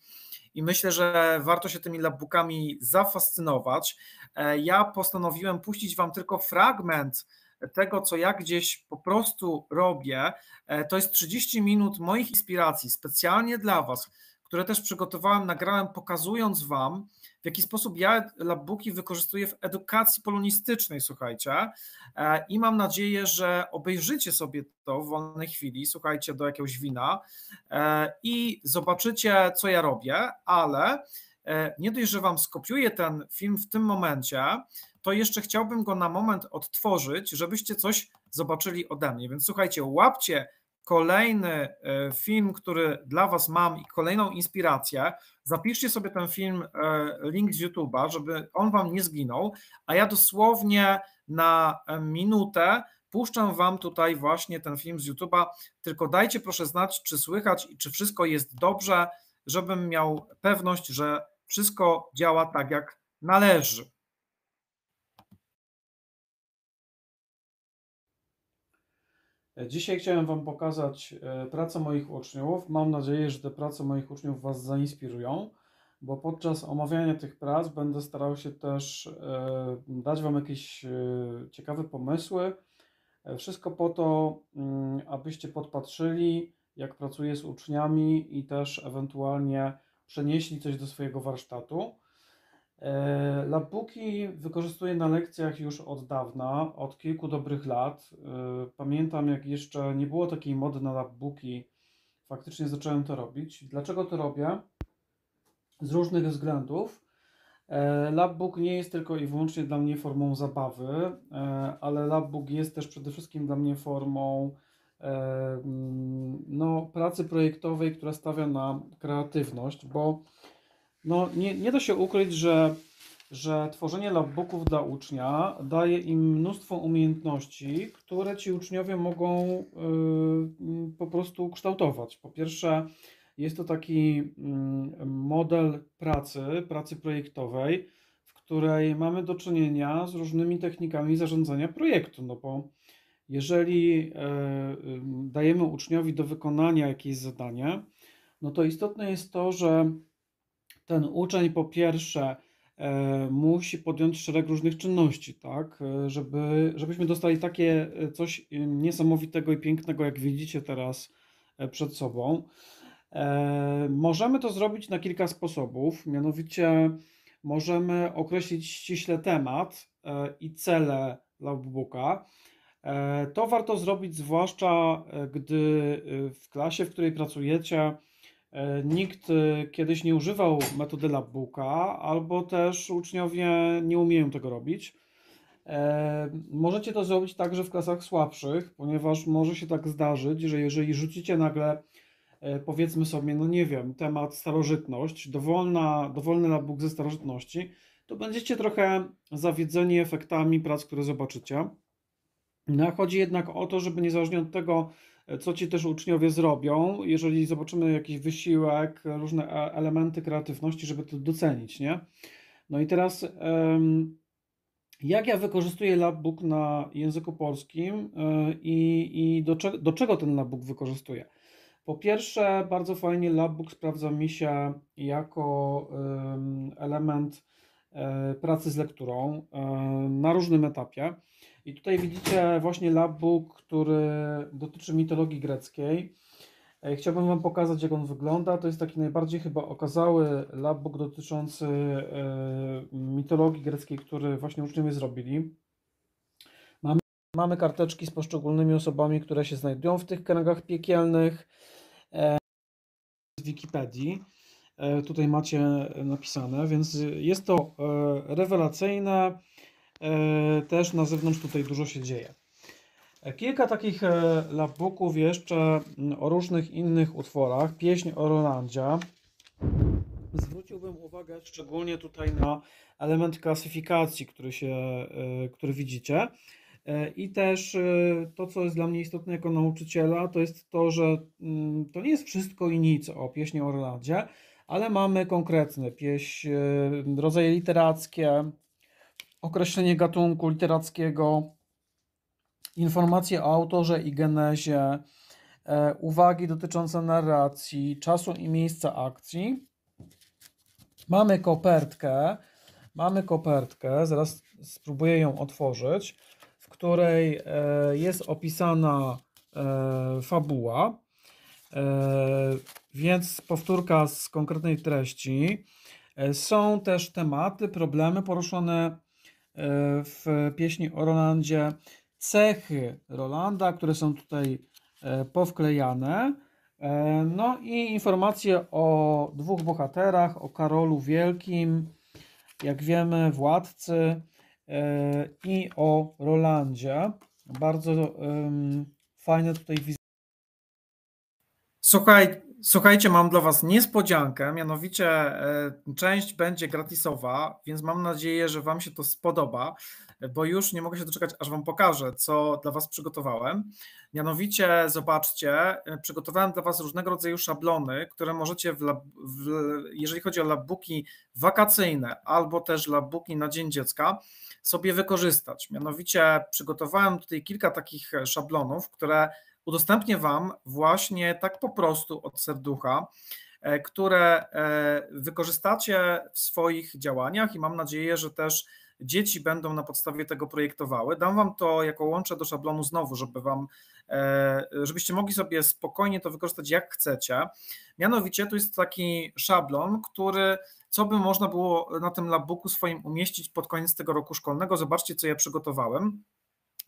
i myślę, że warto się tymi labbookami zafascynować. E, ja postanowiłem puścić Wam tylko fragment tego, co ja gdzieś po prostu robię. E, to jest 30 minut moich inspiracji specjalnie dla Was, które też przygotowałem, nagrałem, pokazując Wam, w jaki sposób ja labbooki wykorzystuję w edukacji polonistycznej, słuchajcie. E, I mam nadzieję, że obejrzycie sobie to w wolnej chwili, słuchajcie, do jakiegoś wina e, i zobaczycie, co ja robię, ale E, nie dość, że wam skopiuję ten film w tym momencie, to jeszcze chciałbym go na moment odtworzyć, żebyście coś zobaczyli ode mnie. Więc słuchajcie, łapcie kolejny e, film, który dla Was mam i kolejną inspirację. Zapiszcie sobie ten film, e, link z YouTube'a, żeby on Wam nie zginął, a ja dosłownie na minutę puszczę Wam tutaj właśnie ten film z YouTube'a. Tylko dajcie proszę znać, czy słychać i czy wszystko jest dobrze, żebym miał pewność, że wszystko działa tak, jak należy. Dzisiaj chciałem Wam pokazać e, pracę moich uczniów. Mam nadzieję, że te prace moich uczniów Was zainspirują, bo podczas omawiania tych prac będę starał się też e, dać Wam jakieś e, ciekawe pomysły. Wszystko po to, mm, abyście podpatrzyli, jak pracuję z uczniami i też ewentualnie przenieśli coś do swojego warsztatu. E, labuki wykorzystuję na lekcjach już od dawna, od kilku dobrych lat. E, pamiętam, jak jeszcze nie było takiej mody na labuki, faktycznie zacząłem to robić. Dlaczego to robię? Z różnych względów. E, labbook nie jest tylko i wyłącznie dla mnie formą zabawy, ale labbook jest też przede wszystkim dla mnie formą E, mm, no, pracy projektowej, która stawia na kreatywność, bo no, nie, nie da się ukryć, że, że tworzenie labbooków dla ucznia daje im mnóstwo umiejętności, które ci uczniowie mogą y, mm, po prostu kształtować. Po pierwsze, jest to taki mm, model pracy, pracy projektowej, w której mamy do czynienia z różnymi technikami zarządzania projektu, no bo jeżeli e, dajemy uczniowi do wykonania jakieś zadanie, no to istotne jest to, że ten uczeń po pierwsze e, musi podjąć szereg różnych czynności, tak, e, żeby, żebyśmy dostali takie coś niesamowitego i pięknego, jak widzicie teraz przed sobą. Możemy to zrobić na kilka sposobów, mianowicie możemy określić ściśle temat i cele dla E, to warto zrobić, zwłaszcza e, gdy e, w klasie, w której pracujecie, nikt kiedyś nie używał metody labbooka, albo też uczniowie nie umieją tego robić. Możecie to zrobić także w klasach słabszych, ponieważ może się tak zdarzyć, że jeżeli rzucicie nagle, powiedzmy sobie, no nie wiem, temat starożytność, dowolna, dowolny labbook ze starożytności, to będziecie trochę zawiedzeni efektami prac, które zobaczycie. No, chodzi jednak o to, żeby niezależnie od tego, e, co ci też uczniowie zrobią, jeżeli zobaczymy jakiś wysiłek, różne e, elementy kreatywności, żeby to docenić, nie? No i teraz, jak ja wykorzystuję labbook na języku polskim e, i, i do, do czego ten labbook wykorzystuję? Po pierwsze, bardzo fajnie labbook sprawdza mi się jako element pracy z lekturą na różnym etapie. I tutaj widzicie właśnie labbook, który dotyczy mitologii greckiej. E, chciałbym Wam pokazać, jak on wygląda. To jest taki najbardziej chyba okazały labbook dotyczący e, mitologii greckiej, który właśnie uczniowie zrobili. Mamy, mamy karteczki z poszczególnymi osobami, które się znajdują w tych kręgach piekielnych e, z Wikipedii. Tutaj macie napisane, więc jest to rewelacyjne E, też na zewnątrz tutaj dużo się dzieje. E, kilka takich e, lapbooków jeszcze mm, o różnych innych utworach. Pieśń o Rolandzie. Zwróciłbym uwagę szczególnie tutaj na element klasyfikacji, który, się, który widzicie. I też to, co jest dla mnie istotne jako nauczyciela, to jest to, że mm, to nie jest wszystko i nic o pieśni o Rolandzie, ale mamy konkretne pieś, rodzaje literackie, określenie gatunku literackiego, informacje o autorze i genezie, e, uwagi dotyczące narracji, czasu i miejsca akcji. Mamy kopertkę, mamy kopertkę, zaraz spróbuję ją otworzyć, w której e, jest opisana e, fabuła, więc powtórka z konkretnej treści. Są też tematy, problemy poruszone w pieśni o Rolandzie cechy Rolanda, które są tutaj e, powklejane. E, no i informacje o dwóch bohaterach, o Karolu Wielkim, jak wiemy, władcy e, i o Rolandzie. Bardzo fajne tutaj wizyty. Słuchaj, Słuchajcie, mam dla Was niespodziankę, mianowicie e, część będzie gratisowa, więc mam nadzieję, że Wam się to spodoba, bo już nie mogę się doczekać, aż Wam pokażę, co dla Was przygotowałem. Mianowicie, zobaczcie, e, przygotowałem dla Was różnego rodzaju szablony, które możecie, w lab, w, jeżeli chodzi o labbooki wakacyjne albo też labbooki na Dzień Dziecka, sobie wykorzystać. Mianowicie przygotowałem tutaj kilka takich szablonów, które udostępnię Wam właśnie tak po prostu od serducha, e, które e, wykorzystacie w swoich działaniach i mam nadzieję, że też dzieci będą na podstawie tego projektowały. Dam Wam to jako łącze do szablonu znowu, żeby Wam, e, żebyście mogli sobie spokojnie to wykorzystać jak chcecie. Mianowicie tu jest taki szablon, który co by można było na tym labuku swoim umieścić pod koniec tego roku szkolnego. Zobaczcie, co ja przygotowałem.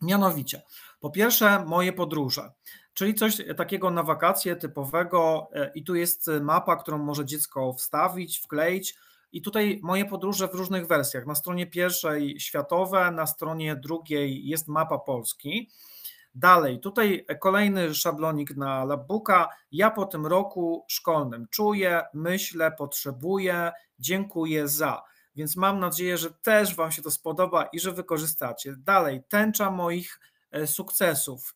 Mianowicie, po pierwsze, moje podróże, czyli coś takiego na wakacje typowego, e, i tu jest mapa, którą może dziecko wstawić, wkleić. I tutaj moje podróże w różnych wersjach. Na stronie pierwszej światowe, na stronie drugiej jest mapa Polski. Dalej, tutaj kolejny szablonik na labbooka. Ja po tym roku szkolnym czuję, myślę, potrzebuję, dziękuję za. Więc mam nadzieję, że też Wam się to spodoba i że wykorzystacie. Dalej, tęcza moich e, sukcesów.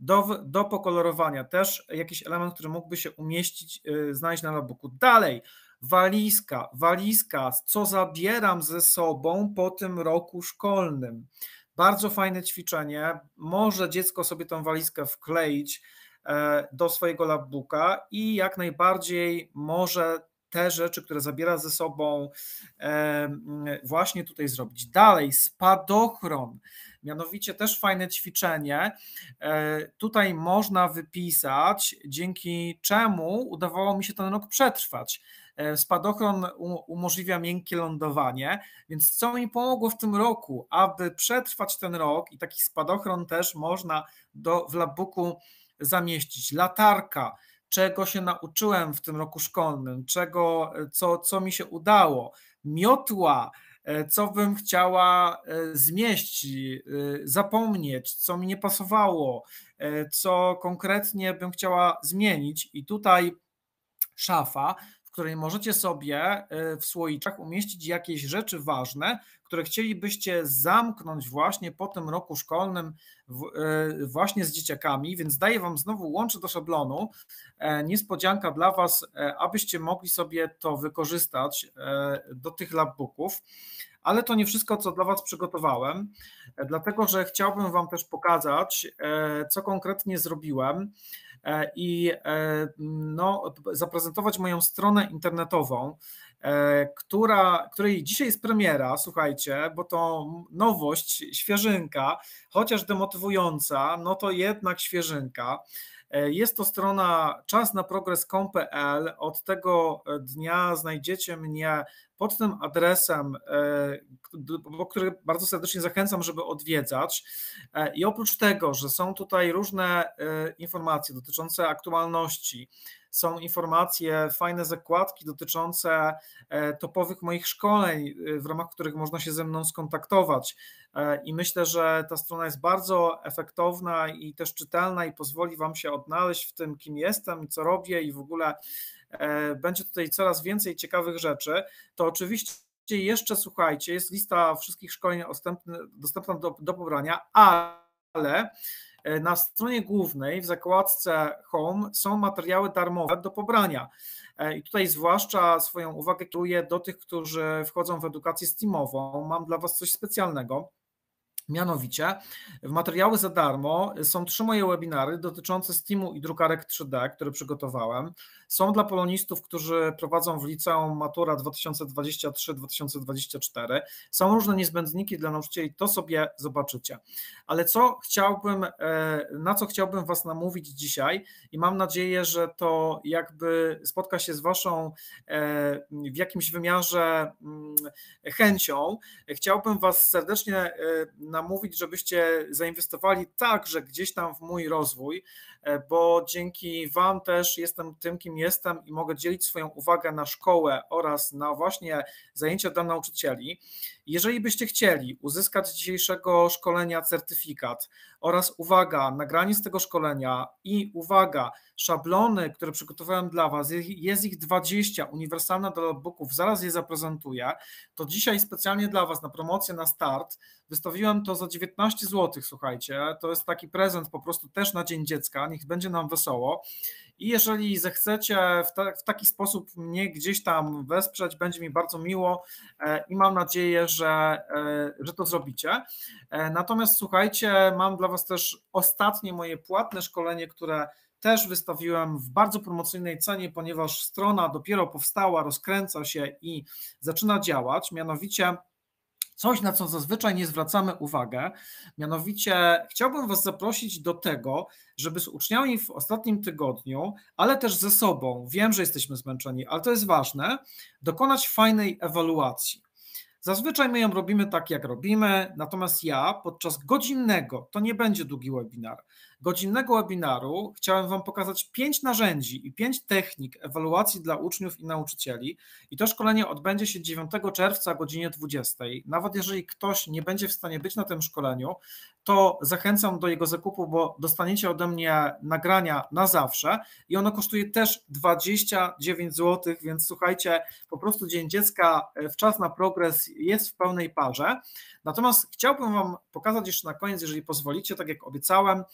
Do, do pokolorowania też jakiś element, który mógłby się umieścić, e, znaleźć na labuku. Dalej, walizka, walizka, co zabieram ze sobą po tym roku szkolnym. Bardzo fajne ćwiczenie. Może dziecko sobie tą walizkę wkleić e, do swojego labbooka i jak najbardziej może te rzeczy, które zabiera ze sobą, właśnie tutaj zrobić. Dalej, spadochron, mianowicie też fajne ćwiczenie. E, tutaj można wypisać, dzięki czemu udawało mi się ten rok przetrwać. E, spadochron umożliwia miękkie lądowanie, więc co mi pomogło w tym roku, aby przetrwać ten rok i taki spadochron też można do, w labuku zamieścić. Latarka, czego się nauczyłem w tym roku szkolnym, czego, e, co, co mi się udało, miotła, e, co bym chciała e, zmieść, zapomnieć, co mi nie pasowało, co konkretnie bym chciała zmienić. I tutaj szafa której możecie sobie y, w słoiczach umieścić jakieś rzeczy ważne, które chcielibyście zamknąć właśnie po tym roku szkolnym y, właśnie z dzieciakami, więc daję Wam znowu łącze do szablonu. E, niespodzianka dla Was, e, abyście mogli sobie to wykorzystać e, do tych labbooków. Ale to nie wszystko, co dla Was przygotowałem, dlatego że chciałbym Wam też pokazać, co konkretnie zrobiłem. E, i e, no, zaprezentować moją stronę internetową, e, która, której dzisiaj jest premiera, słuchajcie, bo to nowość, świeżynka, chociaż demotywująca, no to jednak świeżynka. E, jest to strona czasnaprogres.com.pl. Od tego dnia znajdziecie mnie pod tym adresem, e, który bardzo serdecznie zachęcam, żeby odwiedzać. E, I oprócz tego, że są tutaj różne informacje dotyczące aktualności, są informacje, fajne zakładki dotyczące e, topowych moich szkoleń, e, w ramach których można się ze mną skontaktować. E, I myślę, że ta strona jest bardzo efektowna i też czytelna i pozwoli Wam się odnaleźć w tym, kim jestem, co robię i w ogóle będzie tutaj coraz więcej ciekawych rzeczy. To oczywiście jeszcze słuchajcie, jest lista wszystkich szkoleń dostępna do, do pobrania, ale E, na stronie głównej w zakładce Home są materiały darmowe do pobrania. E, I tutaj zwłaszcza swoją uwagę kieruję do tych, którzy wchodzą w edukację Steamową. Mam dla Was coś specjalnego. Mianowicie w materiały za darmo są trzy moje webinary dotyczące Steamu i drukarek 3D, które przygotowałem są dla polonistów, którzy prowadzą w liceum matura 2023-2024. Są różne niezbędniki dla nauczycieli, to sobie zobaczycie. Ale co chciałbym, e, na co chciałbym Was namówić dzisiaj i mam nadzieję, że to jakby spotka się z Waszą e, w jakimś wymiarze mm, chęcią, chciałbym Was serdecznie e, namówić, żebyście zainwestowali także gdzieś tam w mój rozwój, E, bo dzięki Wam też jestem tym, kim jestem i mogę dzielić swoją uwagę na szkołę oraz na właśnie zajęcia dla nauczycieli. Jeżeli byście chcieli uzyskać z dzisiejszego szkolenia certyfikat oraz uwaga, nagranie z tego szkolenia i uwaga, szablony, które przygotowałem dla Was, jest ich 20, uniwersalne do logbooków, zaraz je zaprezentuję, to dzisiaj specjalnie dla Was na promocję na start Wystawiłem to za 19 zł, słuchajcie. To jest taki prezent po prostu też na Dzień Dziecka. Niech będzie nam wesoło. I jeżeli zechcecie w, ta, w taki sposób mnie gdzieś tam wesprzeć, będzie mi bardzo miło e, i mam nadzieję, że, e, że to zrobicie. E, natomiast słuchajcie, mam dla Was też ostatnie moje płatne szkolenie, które też wystawiłem w bardzo promocyjnej cenie, ponieważ strona dopiero powstała, rozkręca się i zaczyna działać. Mianowicie coś, na co zazwyczaj nie zwracamy uwagę. Mianowicie chciałbym Was zaprosić do tego, żeby z uczniami w ostatnim tygodniu, ale też ze sobą, wiem, że jesteśmy zmęczeni, ale to jest ważne, dokonać fajnej ewaluacji. Zazwyczaj my ją robimy tak, jak robimy, natomiast ja podczas godzinnego, to nie będzie długi webinar, godzinnego webinaru chciałem Wam pokazać pięć narzędzi i pięć technik ewaluacji dla uczniów i nauczycieli. I to szkolenie odbędzie się 9 czerwca o godzinie 20. Nawet jeżeli ktoś nie będzie w stanie być na tym szkoleniu, to zachęcam do jego zakupu, bo dostaniecie ode mnie nagrania na zawsze i ono kosztuje też 29 zł, więc słuchajcie, po prostu Dzień Dziecka e, w czas na progres jest w pełnej parze. Natomiast chciałbym Wam pokazać jeszcze na koniec, jeżeli pozwolicie, tak jak obiecałem,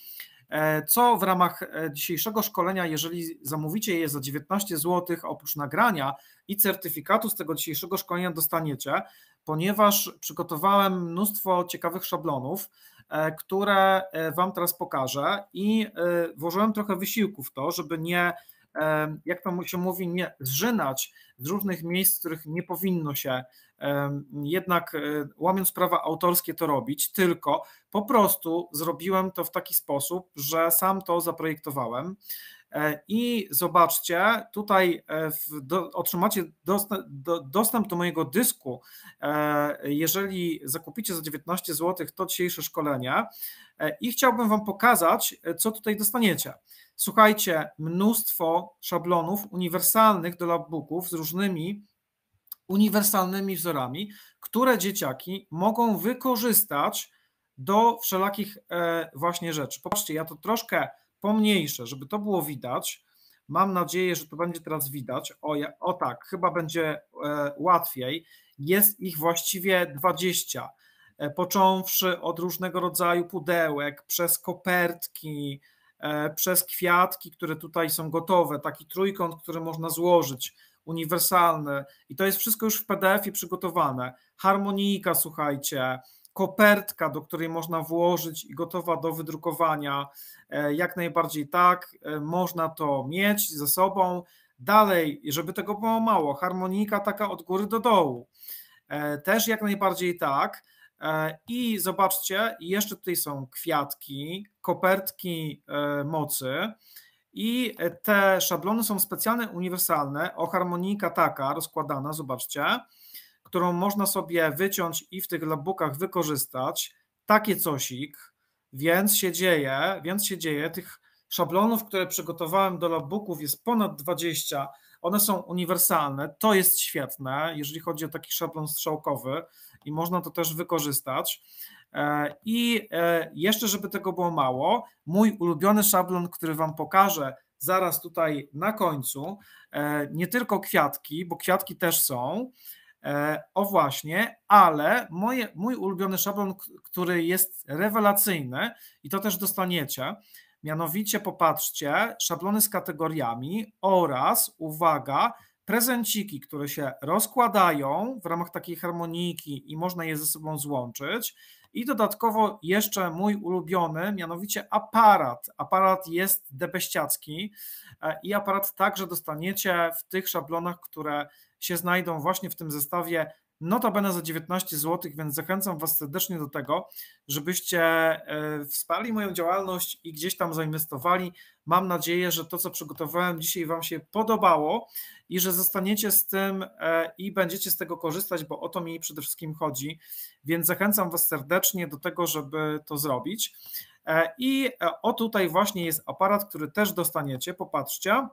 e, co w ramach e, dzisiejszego szkolenia, jeżeli zamówicie je za 19 zł, oprócz nagrania i certyfikatu z tego dzisiejszego szkolenia dostaniecie, ponieważ przygotowałem mnóstwo ciekawych szablonów, E, które e, Wam teraz pokażę i e, włożyłem trochę wysiłku w to, żeby nie, jak to się mówi, nie zżynać z różnych miejsc, w których nie powinno się jednak łamiąc prawa autorskie to robić, tylko po prostu zrobiłem to w taki sposób, że sam to zaprojektowałem. E, I zobaczcie, tutaj e, do, otrzymacie dostęp do, dostęp do mojego dysku. E, jeżeli zakupicie za 19 zł to dzisiejsze szkolenie, i chciałbym Wam pokazać, co tutaj dostaniecie. Słuchajcie, mnóstwo szablonów uniwersalnych do labbooków z różnymi uniwersalnymi wzorami, które dzieciaki mogą wykorzystać do wszelakich właśnie rzeczy. Popatrzcie, ja to troszkę pomniejsze, żeby to było widać. Mam nadzieję, że to będzie teraz widać. O, o tak, chyba będzie e, łatwiej. Jest ich właściwie 20. E, począwszy od różnego rodzaju pudełek, przez kopertki, e, przez kwiatki, które tutaj są gotowe, taki trójkąt, który można złożyć, uniwersalny. I to jest wszystko już w PDF-ie przygotowane. Harmonika, słuchajcie, kopertka, do której można włożyć i gotowa do wydrukowania. E, jak najbardziej tak, e, można to mieć ze sobą. Dalej, żeby tego było mało, harmonika taka od góry do dołu. E, też jak najbardziej tak. I zobaczcie, jeszcze tutaj są kwiatki, kopertki mocy. I te szablony są specjalne, uniwersalne. O harmonika taka rozkładana, zobaczcie którą można sobie wyciąć i w tych labbookach wykorzystać, takie cosik, więc się dzieje, więc się dzieje, tych szablonów, które przygotowałem do labbooków jest ponad 20, one są uniwersalne, to jest świetne, jeżeli chodzi o taki szablon strzałkowy i można to też wykorzystać. E, I e, jeszcze, żeby tego było mało, mój ulubiony szablon, który Wam pokażę zaraz tutaj na końcu, e, nie tylko kwiatki, bo kwiatki też są, E, o właśnie, ale moje, mój ulubiony szablon, który jest rewelacyjny i to też dostaniecie, mianowicie popatrzcie, szablony z kategoriami oraz, uwaga, prezenciki, które się rozkładają w ramach takiej harmoniki i można je ze sobą złączyć. I dodatkowo jeszcze mój ulubiony, mianowicie aparat. Aparat jest debeściacki e, i aparat także dostaniecie w tych szablonach, które się znajdą właśnie w tym zestawie notabene za 19 zł, więc zachęcam Was serdecznie do tego, żebyście e, wsparli moją działalność i gdzieś tam zainwestowali. Mam nadzieję, że to, co przygotowałem dzisiaj Wam się podobało i że zostaniecie z tym e, i będziecie z tego korzystać, bo o to mi przede wszystkim chodzi, więc zachęcam Was serdecznie do tego, żeby to zrobić. E, I o tutaj właśnie jest aparat, który też dostaniecie, popatrzcie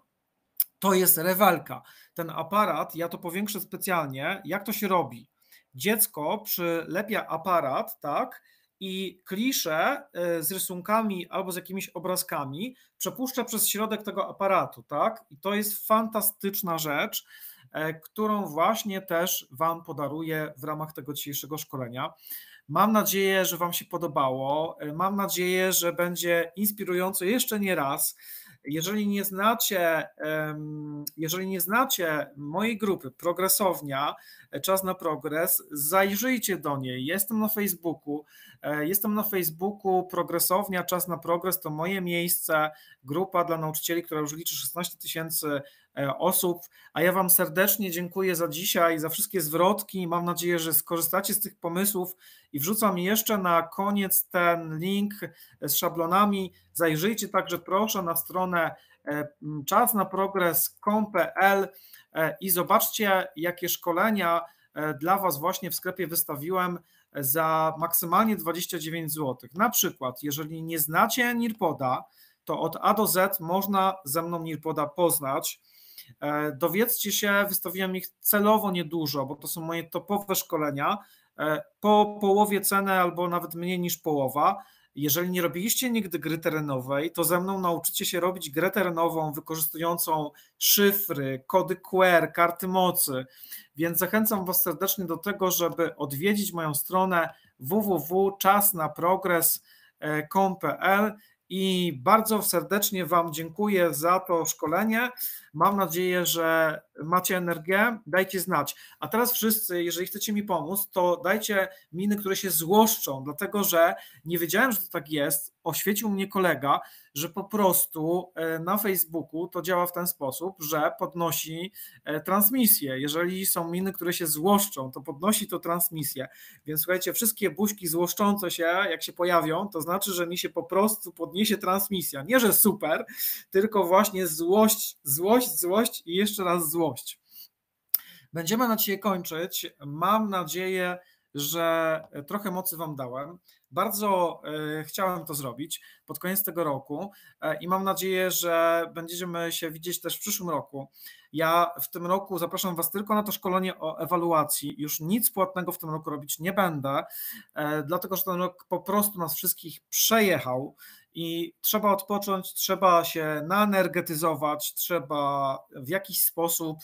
to jest rewelka. Ten aparat, ja to powiększę specjalnie, jak to się robi? Dziecko przylepia aparat, tak, i kliszę y, z rysunkami albo z jakimiś obrazkami przepuszczę przez środek tego aparatu, tak? I to jest fantastyczna rzecz, e, którą właśnie też Wam podaruję w ramach tego dzisiejszego szkolenia. Mam nadzieję, że Wam się podobało. E, mam nadzieję, że będzie inspirująco jeszcze nie raz. Jeżeli nie znacie, jeżeli nie znacie mojej grupy Progresownia, Czas na Progres, zajrzyjcie do niej. Jestem na Facebooku, e, jestem na Facebooku Progresownia, Czas na Progres to moje miejsce, grupa dla nauczycieli, która już liczy 16 tysięcy e, osób, a ja Wam serdecznie dziękuję za dzisiaj, za wszystkie zwrotki. Mam nadzieję, że skorzystacie z tych pomysłów, i wrzucam jeszcze na koniec ten link z szablonami. Zajrzyjcie także proszę na stronę e, czasnaprogres.com.pl e, i zobaczcie, jakie szkolenia e, dla Was właśnie w sklepie wystawiłem za maksymalnie 29 zł. Na przykład, jeżeli nie znacie Nirpoda, to od A do Z można ze mną Nirpoda poznać. Dowiedzcie się, wystawiłem ich celowo niedużo, bo to są moje topowe szkolenia, E, po połowie ceny albo nawet mniej niż połowa. Jeżeli nie robiliście nigdy gry terenowej, to ze mną nauczycie się robić grę terenową wykorzystującą szyfry, kody QR, karty mocy. Więc zachęcam Was serdecznie do tego, żeby odwiedzić moją stronę www.czasnaprogres.com.pl i bardzo serdecznie Wam dziękuję za to szkolenie. Mam nadzieję, że macie energię, dajcie znać. A teraz wszyscy, jeżeli chcecie mi pomóc, to dajcie miny, które się złoszczą, dlatego że nie wiedziałem, że to tak jest. Oświecił mnie kolega, że po prostu e, na Facebooku to działa w ten sposób, że podnosi e, transmisję. Jeżeli są miny, które się złoszczą, to podnosi to transmisję. Więc słuchajcie, wszystkie buźki złoszczące się, jak się pojawią, to znaczy, że mi się po prostu podniesie transmisja. Nie, że super, tylko właśnie złość, złość złość, złość i jeszcze raz złość. Będziemy na dzisiaj kończyć. Mam nadzieję, że trochę mocy Wam dałem. Bardzo e, chciałem to zrobić pod koniec tego roku e, i mam nadzieję, że będziemy się widzieć też w przyszłym roku. Ja w tym roku zapraszam Was tylko na to szkolenie o ewaluacji. Już nic płatnego w tym roku robić nie będę, e, dlatego że ten rok po prostu nas wszystkich przejechał i trzeba odpocząć, trzeba się naenergetyzować, trzeba w jakiś sposób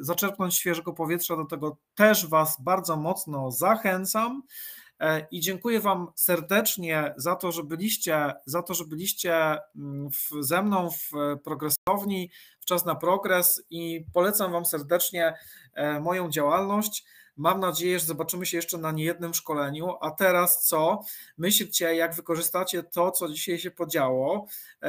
zaczerpnąć świeżego powietrza. Do tego też Was bardzo mocno zachęcam. E, I dziękuję Wam serdecznie za to, że byliście, za to, że byliście mm, w, ze mną w e, progresowni, w czas na progres i polecam Wam serdecznie e, moją działalność. Mam nadzieję, że zobaczymy się jeszcze na niejednym szkoleniu. A teraz co? Myślcie, jak wykorzystacie to, co dzisiaj się podziało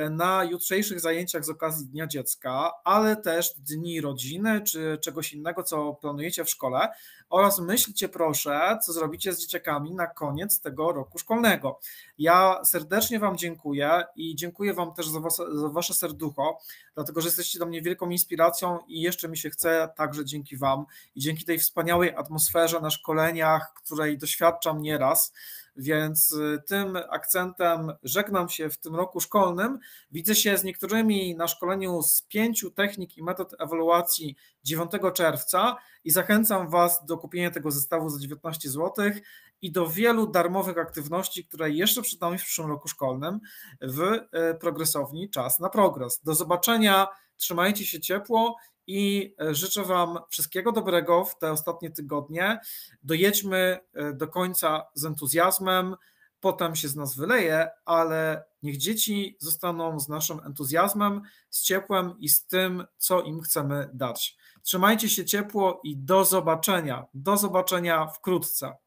na jutrzejszych zajęciach z okazji Dnia Dziecka, ale też dni rodziny czy czegoś innego, co planujecie w szkole, oraz myślcie proszę, co zrobicie z dzieciakami na koniec tego roku szkolnego. Ja serdecznie Wam dziękuję i dziękuję Wam też za, za Wasze serducho, dlatego że jesteście dla mnie wielką inspiracją i jeszcze mi się chce także dzięki Wam i dzięki tej wspaniałej atmosferze na szkoleniach, której doświadczam nieraz. Więc y, tym akcentem żegnam się w tym roku szkolnym. Widzę się z niektórymi na szkoleniu z pięciu technik i metod ewaluacji 9 czerwca i zachęcam Was do kupienia tego zestawu za 19 zł i do wielu darmowych aktywności, które jeszcze przed nami w przyszłym roku szkolnym w y, progresowni Czas na Progres. Do zobaczenia, trzymajcie się ciepło i e, życzę Wam wszystkiego dobrego w te ostatnie tygodnie. Dojedźmy e, do końca z entuzjazmem, potem się z nas wyleje, ale niech dzieci zostaną z naszym entuzjazmem, z ciepłem i z tym, co im chcemy dać. Trzymajcie się ciepło i do zobaczenia. Do zobaczenia wkrótce.